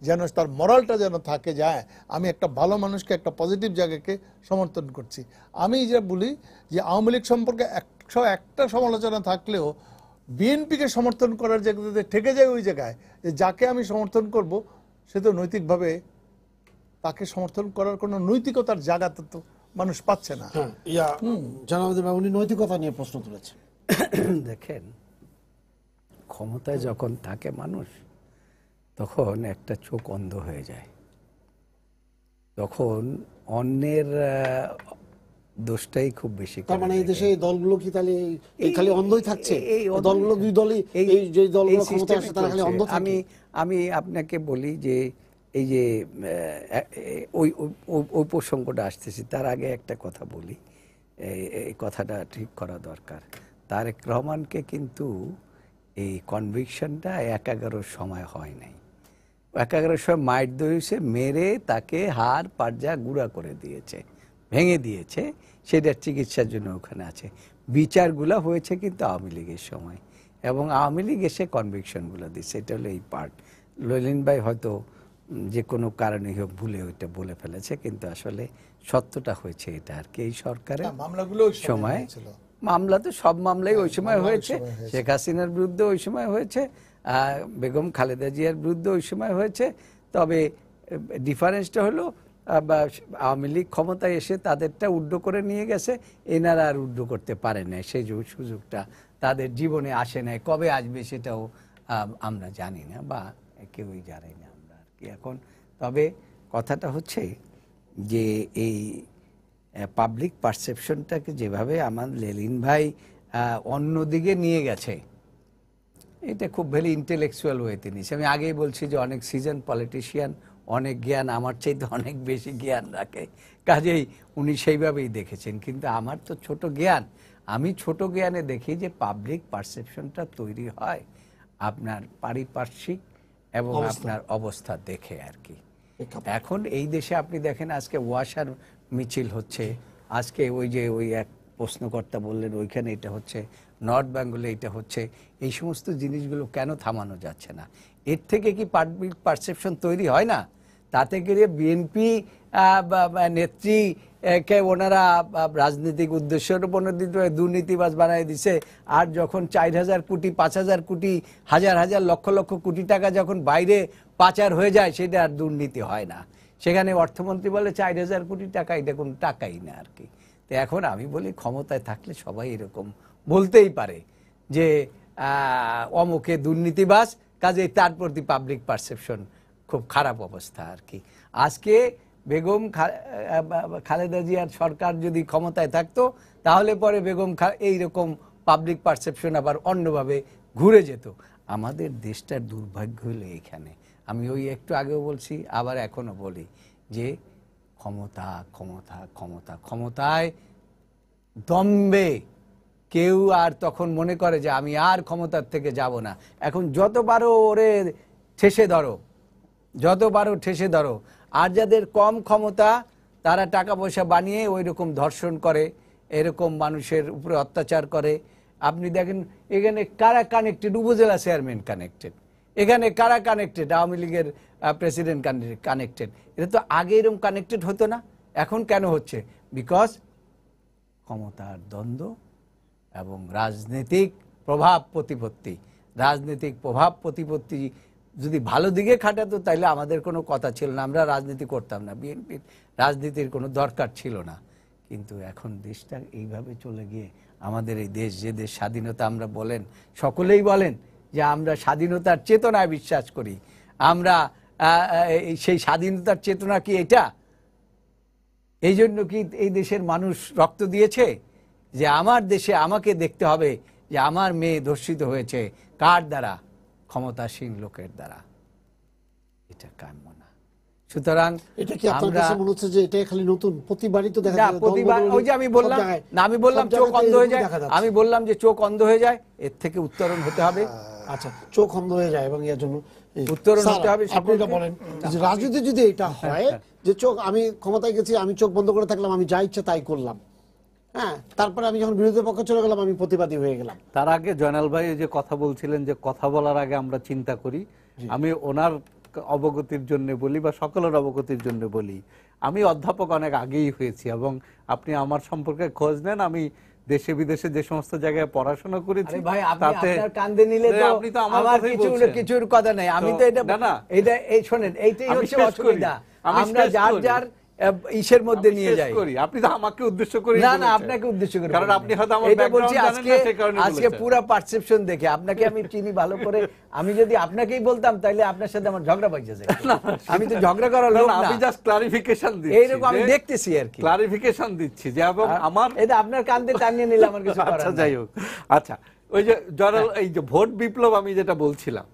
যেন তার মরালটা যেন থাকে যায় হ্যাঁ, আমি একটা ভালো মানুষকে একটা পজিটিভ জায়গাকে সমর্থন করছি আমি যা বলি যে আওয়ামী লীগ সম্পর্কে একশো একটা সমালোচনা থাকলেও বিএনপিকে সমর্থন করার জায়গাতে ঠেকে যায় ওই জায়গায় যে যাকে আমি সমর্থন করব সে তো নৈতিকভাবে তাকে সমর্থন করার কোন নৈতিকতার জায়গা তো মানুষ পাচ্ছে না হ্যাঁ, ইয়া উনি নৈতিকতা নিয়ে প্রশ্ন তুলেছেন দেখেন ক্ষমতায় যখন থাকে মানুষ তখন একটা চোখ অন্ধ হয়ে যায় তখন অন্যের দোষটাই খুব বেশি তার মানে এই দেশে দলগুলো কি তাহলে এই খালি অন্ধই থাকছে এই দলগুলো দুই দলই এই যে দলগুলো ক্ষমতায় আসে তারা খালি অন্ধ থাকে আমি আমি আপনাকে বলি যে এই যে ওই ওই প্রসঙ্গটা আসতেছি তার আগে একটা কথা বলি এই কথাটা ঠিক করা দরকার তারেক রহমানকে কিন্তু এই কনভিকশনটা এক সময় হয় নাই এক সময় মাইট দইছে মেরে তাকে হার পারজা গুঁড়া করে দিয়েছে ভেঙে দিয়েছে সেটার চিকিৎসার জন্য ওখানে আছে বিচারগুলো হয়েছে কিন্তু আওয়ামী লীগের সময় এবং আওয়ামী লীগ এসে কনভিকশনগুলো দিচ্ছে এটা হলো এই পার্ট ললিন ভাই হয়তো যে কোনো কারণে হোক ভুলে ওইটা বলে ফেলেছে কিন্তু আসলে সত্যটা হয়েছে এটা আর কি এই সরকারের মামলাগুলো সময় মামলা তো সব মামলাই হ্যাঁ, ওই সময় হয়েছে শেখ হাসিনার বিরুদ্ধে ওই সময় হয়েছে বেগম খালেদা জিয়ার বিরুদ্ধে ওই সময় হয়েছে তবে ডিফারেন্সটা হলো আওয়ামী লীগ ক্ষমতায় এসে তাদেরটা উড্ড করে নিয়ে গেছে এনারা আর উড্ড করতে পারে না সেই সুযোগটা তাদের জীবনে আসে নাই কবে আসবে সেটাও আমরা জানি না বা কেউই জানি না কি এখন তবে কথাটা হচ্ছে যে এই পাবলিক পারসেপশনটাকে যেভাবে আমার লেলিন ভাই অন্যদিকে নিয়ে গেছে এটা খুব ভেরি ইন্টেলেকচুয়াল ওয়েতে নিয়েছে আমি আগেই বলছি যে অনেক সিজন পলিটিশিয়ান অনেক জ্ঞান আমার চাইতে অনেক বেশি জ্ঞান রাখে কাজেই উনি সেইভাবেই দেখেছেন কিন্তু আমার তো ছোট জ্ঞান আমি ছোট জ্ঞানে দেখি যে পাবলিক পারসেপশনটা তৈরি হয় আপনার পারিপার্শ্বিক এবং আপনার অবস্থা দেখে আর কি এখন এই দেশে আপনি দেখেন আজকে ওয়াশার মিছিল হচ্ছে আজকে ওই যে ওই এক প্রশ্নকর্তা বললেন ওইখানে এটা হচ্ছে নর্থ বেঙ্গলে এটা হচ্ছে এই সমস্ত জিনিসগুলো কেন থামানো যাচ্ছে না এর থেকে কি পাবলিক পারসেপশন তৈরি হয় না তাতে করে বিএনপি নেত্রীকে ওনারা রাজনৈতিক উদ্দেশ্য উপনীত হয়ে দুর্নীতিবাজ বানায় দিছে আর যখন চার হাজার কোটি পাঁচ হাজার কোটি হাজার হাজার লক্ষ লক্ষ কোটি টাকা যখন বাইরে পাচার হয়ে যায় সেটা আর দুর্নীতি হয় না সেখানে অর্থমন্ত্রী বলে চার হাজার কোটি টাকা এটা কোনো টাকাই না আর কি তো এখন আমি বলি ক্ষমতায় থাকলে সবাই এরকম বলতেই পারে যে অমুকে দুর্নীতিবাজ কাজে তার প্রতি পাবলিক পারসেপশন খুব খারাপ অবস্থা আর কি আজকে বেগম খালেদা জিয়ার সরকার যদি ক্ষমতায় থাকতো তাহলে পরে বেগম এই রকম পাবলিক পারসেপশন আবার অন্যভাবে ঘুরে যেত আমাদের দেশটার দুর্ভাগ্য হলো এখানে আমি ওই একটু আগেও বলছি আবার এখনও বলি যে ক্ষমতা ক্ষমতা ক্ষমতা ক্ষমতায় দম্বে কেউ আর তখন মনে করে যে আমি আর ক্ষমতার থেকে যাব না এখন যতবারও ওরে ঠেসে ধরো যত পারো ঠেসে ধরো আর যাদের কম ক্ষমতা তারা টাকা পয়সা বানিয়ে ওই রকম ধর্ষণ করে এরকম মানুষের উপরে অত্যাচার করে আপনি দেখেন এখানে কারা কানেক্টেড উপজেলা চেয়ারম্যান কানেক্টেড এখানে কারা কানেক্টেড আওয়ামী লীগের প্রেসিডেন্ট কানেক্টেড এটা তো আগে এরকম কানেক্টেড হতো না এখন কেন হচ্ছে বিকজ ক্ষমতার দ্বন্দ্ব এবং রাজনৈতিক প্রভাব প্রতিপত্তি রাজনৈতিক প্রভাব প্রতিপত্তি যদি ভালো দিকে খাটাতো তাইলে আমাদের কোনো কথা ছিল না আমরা রাজনীতি করতাম না বিএনপির রাজনীতির কোনো দরকার ছিল না কিন্তু এখন দেশটা এইভাবে চলে গিয়ে আমাদের এই দেশ যে দেশ স্বাধীনতা আমরা বলেন সকলেই বলেন যে আমরা স্বাধীনতার চেতনায় বিশ্বাস করি আমরা সেই স্বাধীনতার চেতনা কি এটা এই জন্য কি এই দেশের মানুষ রক্ত দিয়েছে যে আমার দেশে আমাকে দেখতে হবে যে আমার মেয়ে ধর্ষিত হয়েছে কার দ্বারা ক্ষমতাসীন লোকের দ্বারা এটা কাম্য না সুতরাং এটা কি আপনার কাছে মনে যে এটা খালি নতুন প্রতিবারই তো দেখা যায় প্রতিবার ওই যে আমি বললাম না আমি বললাম চোখ অন্ধ হয়ে যায় আমি বললাম যে চোখ অন্ধ হয়ে যায় এর থেকে উত্তরণ হতে হবে আচ্ছা চোখ অন্ধ হয়ে যায় এবং এর জন্য উত্তরণ হতে হবে আপনি এটা বলেন হ্যাঁ, যে রাজনীতি যদি এটা হ্যাঁ, হয় যে চোখ আমি ক্ষমতায় গেছি আমি চোখ বন্ধ করে থাকলাম আমি যা ইচ্ছা তাই করলাম হ্যাঁ, তারপরে আমি যখন বিরোধী পক্ষে চলে গেলাম আমি প্রতিবাদী হয়ে গেলাম তার আগে জয়নাল ভাই যে কথা বলছিলেন যে কথা বলার আগে আমরা চিন্তা করি আমি ওনার অবগতির জন্য বলি বা সকলের অবগতির জন্য বলি আমি অধ্যাপক অনেক আগেই হয়েছি এবং আপনি আমার সম্পর্কে খোঁজ নেন আমি দেশে বিদেশে যে সমস্ত জায়গায় পড়াশোনা করেছি ভাই তাতে কান্দে নিলে তো আপনি তো আমার কিছু কিছুর কথা নাই আমি তো এটা না এটা এই শুনেন এইটাই হচ্ছে অসুবিধা আমরা যার যার ইসের মধ্যে নিয়ে যাই করি আপনি তো আমাকে উদ্দেশ্য করে না না আপনাকে উদ্দেশ্য করে কারণ আপনি হয়তো আমার এটা বলছি আজকে আজকে পুরো পারসেপশন দেখে আপনাকে আমি চিনি ভালো করে আমি যদি আপনাকেই বলতাম তাহলে আপনার সাথে আমার ঝগড়া বাইজে যায় আমি তো ঝগড়া করার লোক না আমি জাস্ট ক্লারিফিকেশন দিচ্ছি এইরকম আমি দেখতেছি আর কি ক্লারিফিকেশন দিচ্ছি যে এবং আমার এটা আপনার কান্দে টানিয়ে নিলে আমার কিছু করার আচ্ছা যাই হোক আচ্ছা ওই যে জরাল হ্যাঁ। এই যে ভোট বিপ্লব আমি যেটা বলছিলাম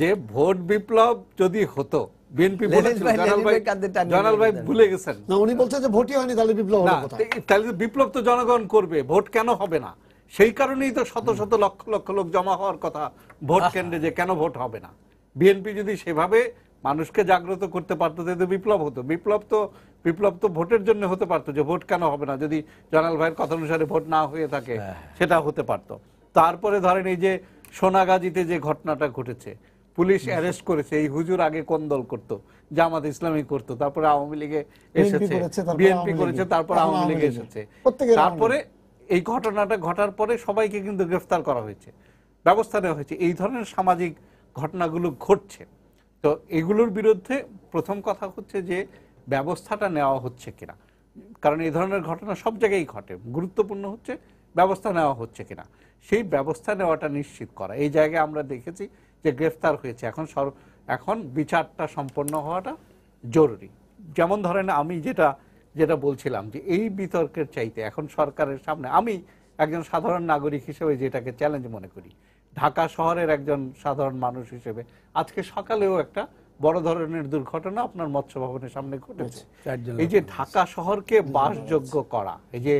যে ভোট বিপ্লব যদি হতো বিপ্লব তো জনগণ করবে ভোট কেন হবে না সেই কারণেই তো শত শত লক্ষ লক্ষ লোক জমা হওয়ার কথা ভোট কেন্দ্রে যে কেন ভোট হবে না বিএনপি যদি সেভাবে মানুষকে জাগ্রত করতে পারতো তাহলে বিপ্লব হতো বিপ্লব তো বিপ্লব তো ভোটের জন্য হতে পারতো যে ভোট কেন হবে না যদি জয়নাল ভাইয়ের কথা অনুসারে ভোট না হয়ে থাকে হ্যাঁ, হ্যাঁ। সেটা হতে পারতো তারপরে ধরেন এই যে সোনাগাজীতে যে ঘটনাটা ঘটেছে পুলিশ অ্যারেস্ট করেছে এই হুজুর আগে কোন দল করতো জামাত ইসলামী করতো তারপরে আওয়ামী লীগে এসেছে বিএনপি করেছে তারপর আওয়ামী লীগে এসেছে তারপরে এই ঘটনাটা ঘটার পরে সবাইকে কিন্তু গ্রেফতার করা হয়েছে ব্যবস্থা নেওয়া হয়েছে এই ধরনের সামাজিক ঘটনাগুলো ঘটছে তো এগুলোর বিরুদ্ধে প্রথম কথা হচ্ছে যে ব্যবস্থাটা নেওয়া হচ্ছে কিনা কারণ এই ধরনের ঘটনা সব জায়গায় ঘটে গুরুত্বপূর্ণ হচ্ছে ব্যবস্থা নেওয়া হচ্ছে কিনা সেই ব্যবস্থা নেওয়াটা নিশ্চিত করা এই জায়গায় আমরা দেখেছি যে গ্রেফতার হয়েছে এখন এখন বিচারটা সম্পন্ন হওয়াটা জরুরি যেমন ধরেন আমি যেটা যেটা বলছিলাম যে এই বিতর্কের চাইতে এখন সরকারের সামনে আমি একজন সাধারণ নাগরিক হিসেবে যেটাকে চ্যালেঞ্জ মনে করি ঢাকা শহরের একজন সাধারণ মানুষ হিসেবে আজকে সকালেও একটা বড় ধরনের দুর্ঘটনা আপনার মৎস্য ভবনের সামনে ঘটেছে এই যে ঢাকা শহরকে বাসযোগ্য করা এই যে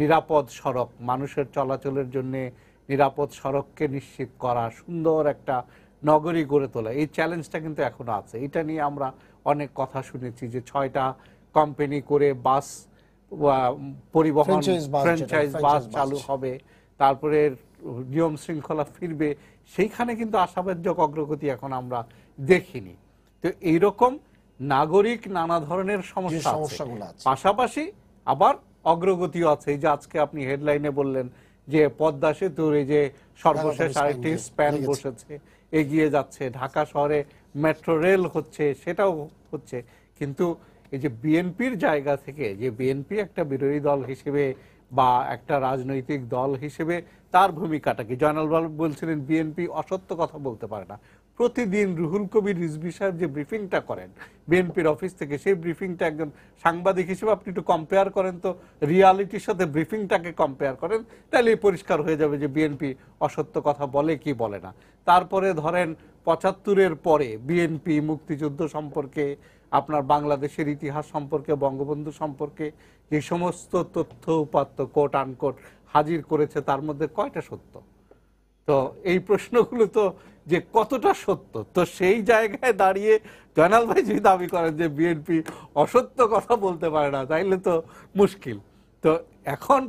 নিরাপদ সড়ক মানুষের চলাচলের জন্য নিরাপদ সড়ককে নিশ্চিত করা সুন্দর একটা নগরী গড়ে তোলা এই চ্যালেঞ্জটা কিন্তু এখনো আছে এটা নিয়ে আমরা অনেক কথা শুনেছি যে ছয়টা কোম্পানি করে বাস পরিবহন ফ্র্যাঞ্চাইজ বাস চালু হবে তারপরে নিয়ম শৃঙ্খলা ফিরবে সেইখানে কিন্তু আশাব্যঞ্জক অগ্রগতি এখন আমরা দেখিনি তো এইরকম নাগরিক নানা ধরনের সমস্যা পাশাপাশি আবার অগ্রগতিও আছে এই যে আজকে আপনি হেডলাইনে বললেন যে পদ্মা সেতুর এই যে সর্বশেষ আরেকটি স্প্যান বসেছে এগিয়ে যাচ্ছে ঢাকা শহরে মেট্রো রেল হচ্ছে সেটাও হচ্ছে কিন্তু এই যে বিএনপির জায়গা থেকে যে বিএনপি একটা বিরোধী দল হিসেবে বা একটা রাজনৈতিক দল হিসেবে তার ভূমিকাটা কি জয়নাল বলছিলেন বিএনপি অসত্য কথা বলতে পারে না প্রতিদিন রুহুল কবির রিজবি সাহেব যে ব্রিফিংটা করেন বিএনপির অফিস থেকে সেই ব্রিফিংটা একজন সাংবাদিক হিসেবে আপনি একটু কম্পেয়ার করেন তো রিয়ালিটির সাথে ব্রিফিংটাকে কম্পেয়ার করেন তাহলে পরিষ্কার হয়ে যাবে যে বিএনপি অসত্য কথা বলে কি বলে না তারপরে ধরেন পঁচাত্তরের পরে বিএনপি মুক্তিযুদ্ধ সম্পর্কে আপনার বাংলাদেশের ইতিহাস সম্পর্কে বঙ্গবন্ধু সম্পর্কে যে সমস্ত তথ্য উপাত্ত কোট আনকোট হাজির করেছে তার মধ্যে কয়টা সত্য তো এই প্রশ্নগুলো তো যে কতটা সত্য তো সেই জায়গায় দাঁড়িয়ে জয়নাল ভাই যদি দাবি করেন যে বিএনপি অসত্য কথা বলতে পারে না তাইলে তো মুশকিল তো এখন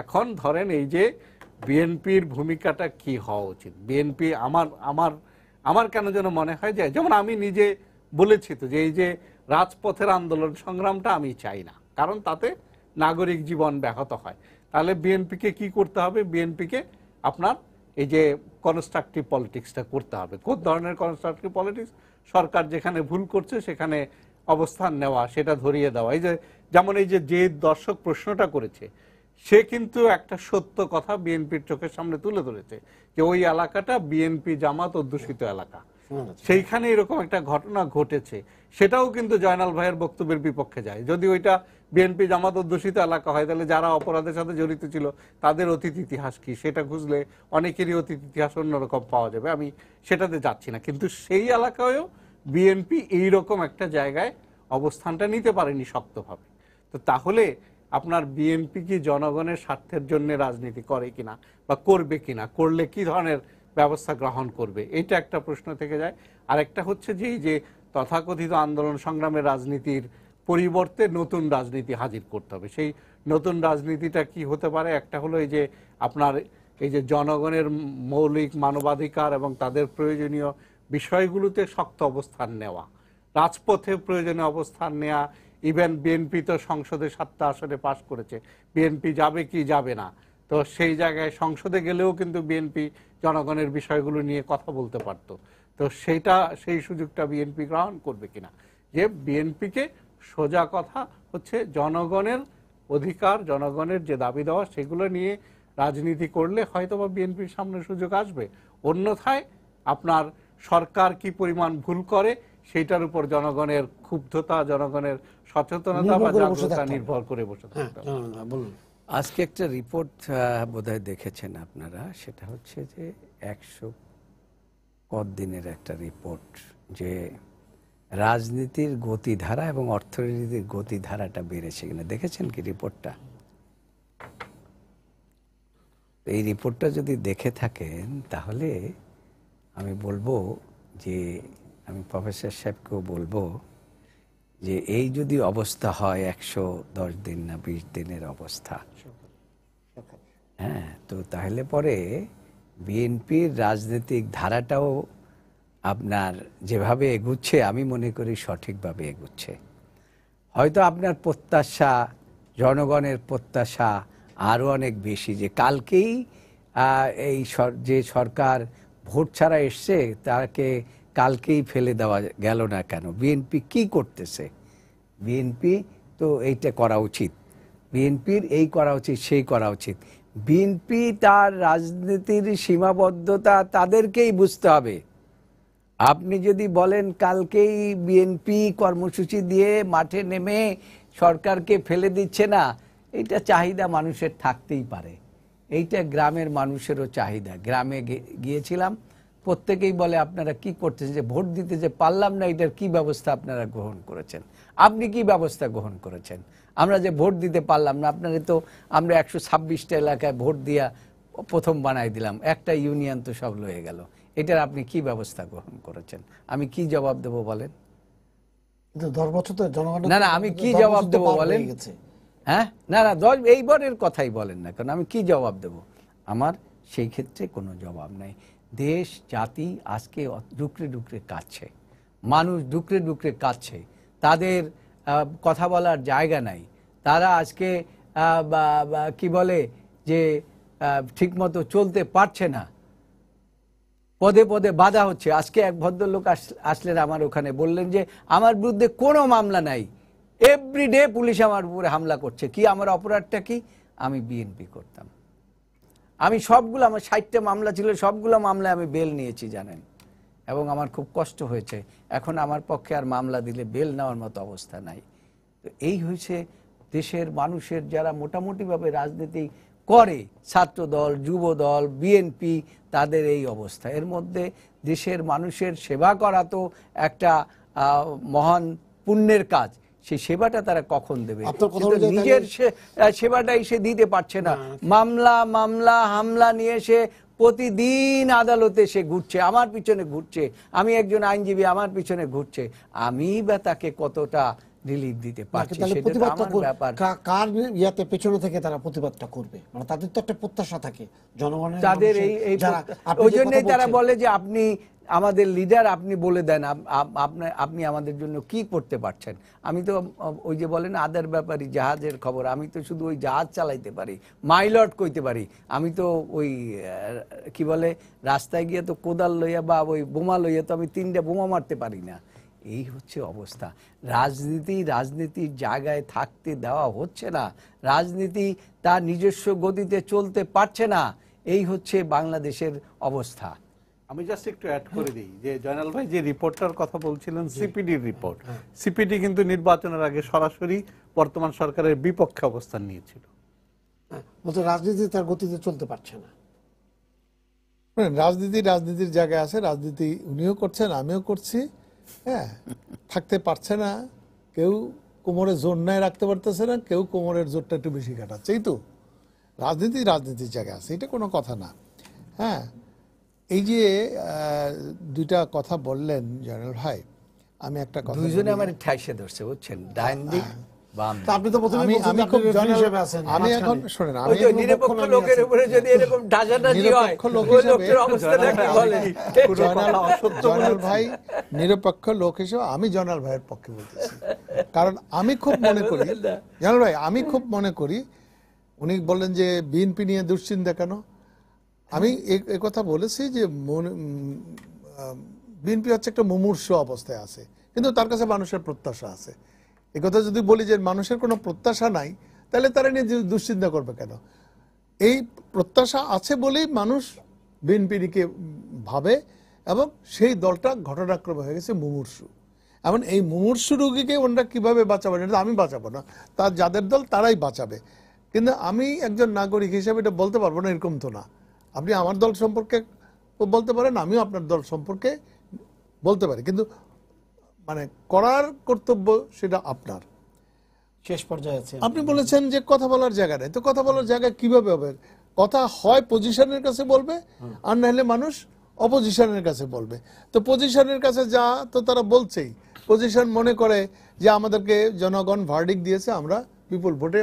এখন ধরেন এই যে বিএনপির ভূমিকাটা কি হওয়া উচিত বিএনপি আমার আমার আমার কেন যেন মনে হয় যে যেমন আমি নিজে বলেছি তো যে এই যে রাজপথের আন্দোলন সংগ্রামটা আমি চাই না কারণ তাতে নাগরিক জীবন ব্যাহত হয় তাহলে বিএনপিকে কি করতে হবে বিএনপিকে আপনার এই যে কনস্ট্রাকটিভ পলিটিক্সটা করতে হবে কোন ধরনের কনস্ট্রাকটিভ পলিটিক্স সরকার যেখানে ভুল করছে সেখানে অবস্থান নেওয়া সেটা ধরিয়ে দেওয়া এই যে যেমন এই যে যে দর্শক প্রশ্নটা করেছে সে কিন্তু একটা সত্য কথা বিএনপির চোখের সামনে তুলে ধরেছে যে ওই এলাকাটা বিএনপি জামাত অধ্যুষিত এলাকা সেইখানে এরকম একটা ঘটনা ঘটেছে সেটাও কিন্তু জয়নাল ভাইয়ের বক্তব্যের বিপক্ষে যায় যদি ওইটা বিএনপি জামাত অধ্যুষিত এলাকা হয় তাহলে যারা অপরাধের সাথে জড়িত ছিল তাদের অতীত ইতিহাস কি সেটা খুঁজলে অনেকেরই অতীত ইতিহাস অন্যরকম পাওয়া যাবে আমি সেটাতে যাচ্ছি না কিন্তু সেই এলাকায়ও বিএনপি এই রকম একটা জায়গায় অবস্থানটা নিতে পারেনি শক্তভাবে তো তাহলে আপনার বিএনপি কি জনগণের স্বার্থের জন্য রাজনীতি করে কিনা বা করবে কিনা করলে কি ধরনের ব্যবস্থা গ্রহণ করবে এটা একটা প্রশ্ন থেকে যায় আর একটা হচ্ছে যে যে তথাকথিত আন্দোলন সংগ্রামের রাজনীতির পরিবর্তে নতুন রাজনীতি হাজির করতে হবে সেই নতুন রাজনীতিটা কি হতে পারে একটা হলো এই যে আপনার এই যে জনগণের মৌলিক মানবাধিকার এবং তাদের প্রয়োজনীয় বিষয়গুলোতে শক্ত অবস্থান নেওয়া রাজপথে প্রয়োজনীয় অবস্থান নেওয়া ইভেন বিএনপি তো সংসদে সাতটা আসনে পাশ করেছে বিএনপি যাবে কি যাবে না তো সেই জায়গায় সংসদে গেলেও কিন্তু বিএনপি জনগণের বিষয়গুলো নিয়ে কথা বলতে পারতো তো সেইটা সেই সুযোগটা বিএনপি গ্রহণ করবে কিনা যে বিএনপিকে সোজা কথা হচ্ছে জনগণের অধিকার জনগণের যে দাবি দেওয়া সেগুলো নিয়ে রাজনীতি করলে হয়তোবা বিএনপির সামনে সুযোগ আসবে অন্যথায় আপনার সরকার কি পরিমাণ ভুল করে সেটার উপর জনগণের ক্ষুব্ধতা জনগণের সচেতনতা বা জাগ্রতা নির্ভর করে বসে হ্যাঁ, থাকতে হ্যাঁ, হ্যাঁ, আজকে একটা রিপোর্ট বোধহয় দেখেছেন আপনারা সেটা হচ্ছে যে একশো পরদিনের একটা রিপোর্ট যে রাজনীতির গতিধারা এবং অর্থনীতির গতিধারাটা বেড়েছে কিনা দেখেছেন কি রিপোর্টটা এই রিপোর্টটা যদি দেখে থাকেন তাহলে আমি বলবো যে আমি প্রফেসর সাহেবকেও বলবো যে এই যদি অবস্থা হয় একশো দশ দিন না বিশ দিনের অবস্থা হ্যাঁ তো তাহলে পরে বিএনপির রাজনৈতিক ধারাটাও আপনার যেভাবে এগুচ্ছে আমি মনে করি সঠিকভাবে এগুচ্ছে হয়তো আপনার প্রত্যাশা জনগণের প্রত্যাশা আরও অনেক বেশি যে কালকেই এই যে সরকার ভোট ছাড়া এসছে তাকে কালকেই ফেলে দেওয়া গেল না কেন বিএনপি কি করতেছে বিএনপি তো এইটা করা উচিত বিএনপির এই করা উচিত সেই করা উচিত বিএনপি তার রাজনীতির সীমাবদ্ধতা তাদেরকেই বুঝতে হবে আপনি যদি বলেন কালকেই বিএনপি কর্মসূচি দিয়ে মাঠে নেমে সরকারকে ফেলে দিচ্ছে না এটা চাহিদা মানুষের থাকতেই পারে এইটা গ্রামের মানুষেরও চাহিদা গ্রামে গিয়েছিলাম প্রত্যেকেই বলে আপনারা কি করতেছেন যে ভোট দিতে যে পারলাম না এটার কি ব্যবস্থা আপনারা গ্রহণ করেছেন আপনি কি ব্যবস্থা গ্রহণ করেছেন আমরা যে ভোট দিতে পারলাম না আপনারা তো আমরা একশো ছাব্বিশটা এলাকায় ভোট দিয়া প্রথম বানাই দিলাম একটা ইউনিয়ন তো সব লয়ে গেল এটার আপনি কি ব্যবস্থা গ্রহণ করেছেন আমি কি জবাব দেব বলেন না না আমি কি জবাব দেব বলেন হ্যাঁ না না দশ এইবারের কথাই বলেন না কারণ আমি কি জবাব দেব আমার সেই ক্ষেত্রে কোনো জবাব নাই দেশ জাতি আজকে ডুকরে ডুকরে কাঁদছে মানুষ ডুকরে ডুকরে কাঁদছে তাদের কথা বলার জায়গা নাই তারা আজকে কি বলে যে ঠিকমতো চলতে পারছে না পদে পদে বাধা হচ্ছে আজকে এক ভদ্রলোক আসলেন আমার ওখানে বললেন যে আমার বিরুদ্ধে কোনো মামলা নাই এভরিডে পুলিশ আমার উপরে হামলা করছে কি আমার অপরাধটা কি আমি বিএনপি করতাম আমি সবগুলো আমার ষাটটা মামলা ছিল সবগুলো মামলায় আমি বেল নিয়েছি জানেন এবং আমার খুব কষ্ট হয়েছে এখন আমার পক্ষে আর মামলা দিলে বেল নেওয়ার মতো অবস্থা নাই তো এই হয়েছে দেশের মানুষের যারা মোটামুটিভাবে রাজনীতি করে ছাত্র দল যুব দল বিএনপি তাদের এই অবস্থা এর মধ্যে দেশের মানুষের সেবা করা তো একটা মহান পুণ্যের কাজ সেই সেবাটা তারা কখন দেবে নিজের সেবাটাই সে দিতে পারছে না মামলা মামলা হামলা নিয়ে সে প্রতিদিন আদালতে সে ঘুরছে আমার পিছনে ঘুরছে আমি একজন আইনজীবী আমার পিছনে ঘুরছে আমি বা তাকে কতটা রিলিফ দিতে পারছে সেটা আমার ব্যাপার কার ইয়াতে পেছনে থেকে তারা প্রতিবাদটা করবে মানে তাদের তো একটা প্রত্যাশা থাকে জনগণের তাদের এই ওই জন্যই তারা বলে যে আপনি আমাদের লিডার আপনি বলে দেন আপনার আপনি আমাদের জন্য কি করতে পারছেন আমি তো ওই যে বলেন আদার ব্যাপারই জাহাজের খবর আমি তো শুধু ওই জাহাজ চালাইতে পারি মাইলট কইতে পারি আমি তো ওই কি বলে রাস্তায় গিয়ে তো কোদাল লইয়া বা ওই বোমা লইয়া তো আমি তিনটা বোমা মারতে পারি না এই হচ্ছে অবস্থা রাজনীতি রাজনীতির জায়গায় থাকতে দেওয়া হচ্ছে না রাজনীতি তার নিজস্ব গতিতে চলতে পারছে না এই হচ্ছে বাংলাদেশের অবস্থা আমি জাস্ট একটু অ্যাড করে হ্যাঁ। দিই যে জয়নাল ভাই যে রিপোর্টটার কথা বলছিলেন সিপিডির রিপোর্ট সিপিডি কিন্তু নির্বাচনের আগে সরাসরি বর্তমান সরকারের বিপক্ষে অবস্থান নিয়েছিল হ্যাঁ, রাজনীতি তার গতিতে চলতে পারছে না হ্যাঁ, রাজনীতি রাজনীতির জায়গায় আছে রাজনীতি উনিও করছেন আমিও করছি হ্যাঁ থাকতে পারছে না কেউ কোমরে জোর নাই রাখতে পারতেছে না কেউ কোমরের জোরটা একটু বেশি কাটাচ্ছে এই তো রাজনীতি রাজনীতির জায়গা আছে এটা কোনো কথা না হ্যাঁ এই যে দুইটা কথা বললেন জেনারেল ভাই আমি একটা কথা দুইজনে আমার ঠাইসে ধরছে বুঝছেন ডাইন দিক হ্যাঁ, নিরপেক্ষ লোক হিসেবে আমি জনাল ভাইয়ের পক্ষে বলতেছি কারণ আমি খুব মনে করি জনাল ভাই আমি খুব মনে করি উনি বললেন যে বিএনপি নিয়ে দুশ্চিন্তা কেন আমি কথা বলেছি যে বিএনপি হচ্ছে একটা মুমূর্ষ অবস্থায় আছে কিন্তু তার কাছে মানুষের প্রত্যাশা আছে একথা যদি বলি যে মানুষের কোনো প্রত্যাশা নাই তাহলে তারা নিয়ে দুশ্চিন্তা করবে কেন এই প্রত্যাশা আছে বলেই মানুষ বিএনপিকে ভাবে এবং সেই দলটা ঘটনাক্রম হয়ে গেছে মুমূর্ষু এমন এই মুমূর্ষু রুগীকে ওনারা কীভাবে বাঁচাবে এটা আমি বাঁচাবো না তা যাদের দল তারাই বাঁচাবে কিন্তু আমি একজন নাগরিক হিসেবে এটা বলতে পারবো না এরকম তো না আপনি আমার দল সম্পর্কে বলতে পারেন আমিও আপনার দল সম্পর্কে বলতে পারি কিন্তু মানে করার কর্তব্য সেটা আপনার শেষ পর্যায়ে আছে আপনি বলেছেন যে কথা বলার জায়গা নেই তো কথা বলার জায়গা কিভাবে হবে কথা হয় পজিশনের কাছে বলবে আর না হলে মানুষ অপোজিশনের কাছে বলবে তো পজিশনের কাছে যা তো তারা বলছেই পজিশন মনে করে যে আমাদেরকে জনগণ ভার্ডিক দিয়েছে আমরা পিপুল ভোটে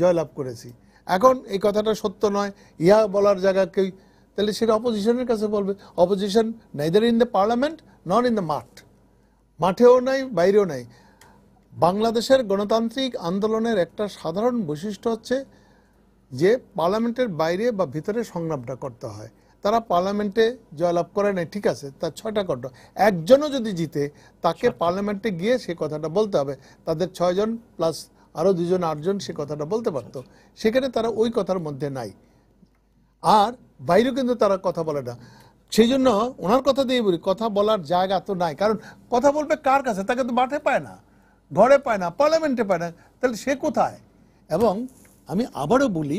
জয়লাভ করেছি এখন এই কথাটা সত্য নয় ইহা বলার জায়গা কেউ তাহলে সেটা অপোজিশনের কাছে বলবে opposition neither in the parliament not in the মাঠ মাঠেও নাই বাইরেও নাই বাংলাদেশের গণতান্ত্রিক আন্দোলনের একটা সাধারণ বৈশিষ্ট্য হচ্ছে যে পার্লামেন্টের বাইরে বা ভিতরে সংগ্রামটা করতে হয় তারা পার্লামেন্টে জয়লাভ করে নাই ঠিক আছে তার ছয়টা কণ্ঠ একজনও যদি জিতে তাকে পার্লামেন্টে গিয়ে সে কথাটা বলতে হবে তাদের ছয়জন প্লাস আরও দুজন আটজন সে কথাটা বলতে পারতো সেখানে তারা ওই কথার মধ্যে নাই আর বাইরেও কিন্তু তারা কথা বলে না সেই জন্য ওনার কথা দিয়ে বলি কথা বলার জায়গা তো নাই কারণ কথা বলবে কার কাছে তাকে তো মাঠে পায় না ঘরে পায় না পার্লামেন্টে পায় না তাহলে সে কোথায় এবং আমি আবারও বলি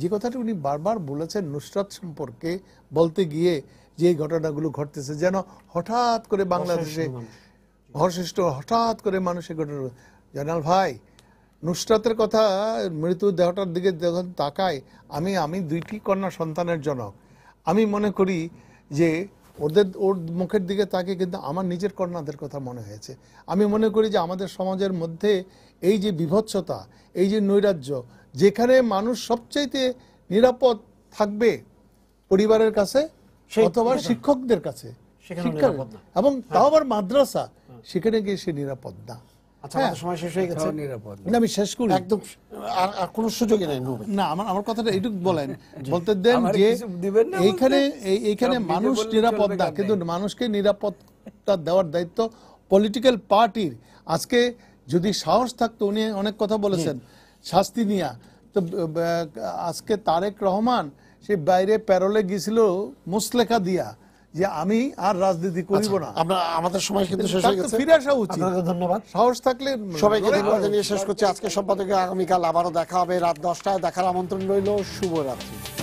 যে কথাটি উনি বারবার বলেছেন নুসরাত সম্পর্কে বলতে গিয়ে যে ঘটনাগুলো ঘটতেছে যেন হঠাৎ করে বাংলাদেশে ঘরশ্রেষ্ঠ হঠাৎ করে মানুষের ঘটনা জানাল ভাই নুসরাতের কথা মৃত্যু দেহটার দিকে যখন তাকায় আমি আমি দুইটি কন্যা সন্তানের জনক আমি মনে করি যে ওদের ওর মুখের দিকে তাকে কিন্তু আমার নিজের কন্যাদের কথা মনে হয়েছে আমি মনে করি যে আমাদের সমাজের মধ্যে এই যে বিভৎসতা এই যে নৈরাজ্য যেখানে মানুষ সবচাইতে নিরাপদ থাকবে পরিবারের কাছে অথবা শিক্ষকদের কাছে এবং তাও আবার হ্যাঁ। মাদ্রাসা সেখানে গিয়ে সে নিরাপদ না আচ্ছা, হ্যাঁ। মানুষকে নিরাপত্তা দেওয়ার দায়িত্ব পলিটিক্যাল পার্টির আজকে যদি সাহস থাকতো উনি অনেক কথা বলেছেন শাস্তি নিয়া তো আজকে তারেক রহমান সে বাইরে প্যারোলে গিয়েছিল মুসলেখা দিয়া যে আমি আর রাজনীতি করিব আচ্ছা, না আমরা আমাদের সময় কিন্তু শেষ হয়ে গেছে ফিরে আসা উচিত আপনাকে ধন্যবাদ সাহস থাকলে সবাইকে ধন্যবাদ নিয়ে শেষ করছি আজকে সম্পাদকে আগামীকাল আবারও দেখা হবে রাত দশটায় দেখার আমন্ত্রণ রইল শুভরাত্রি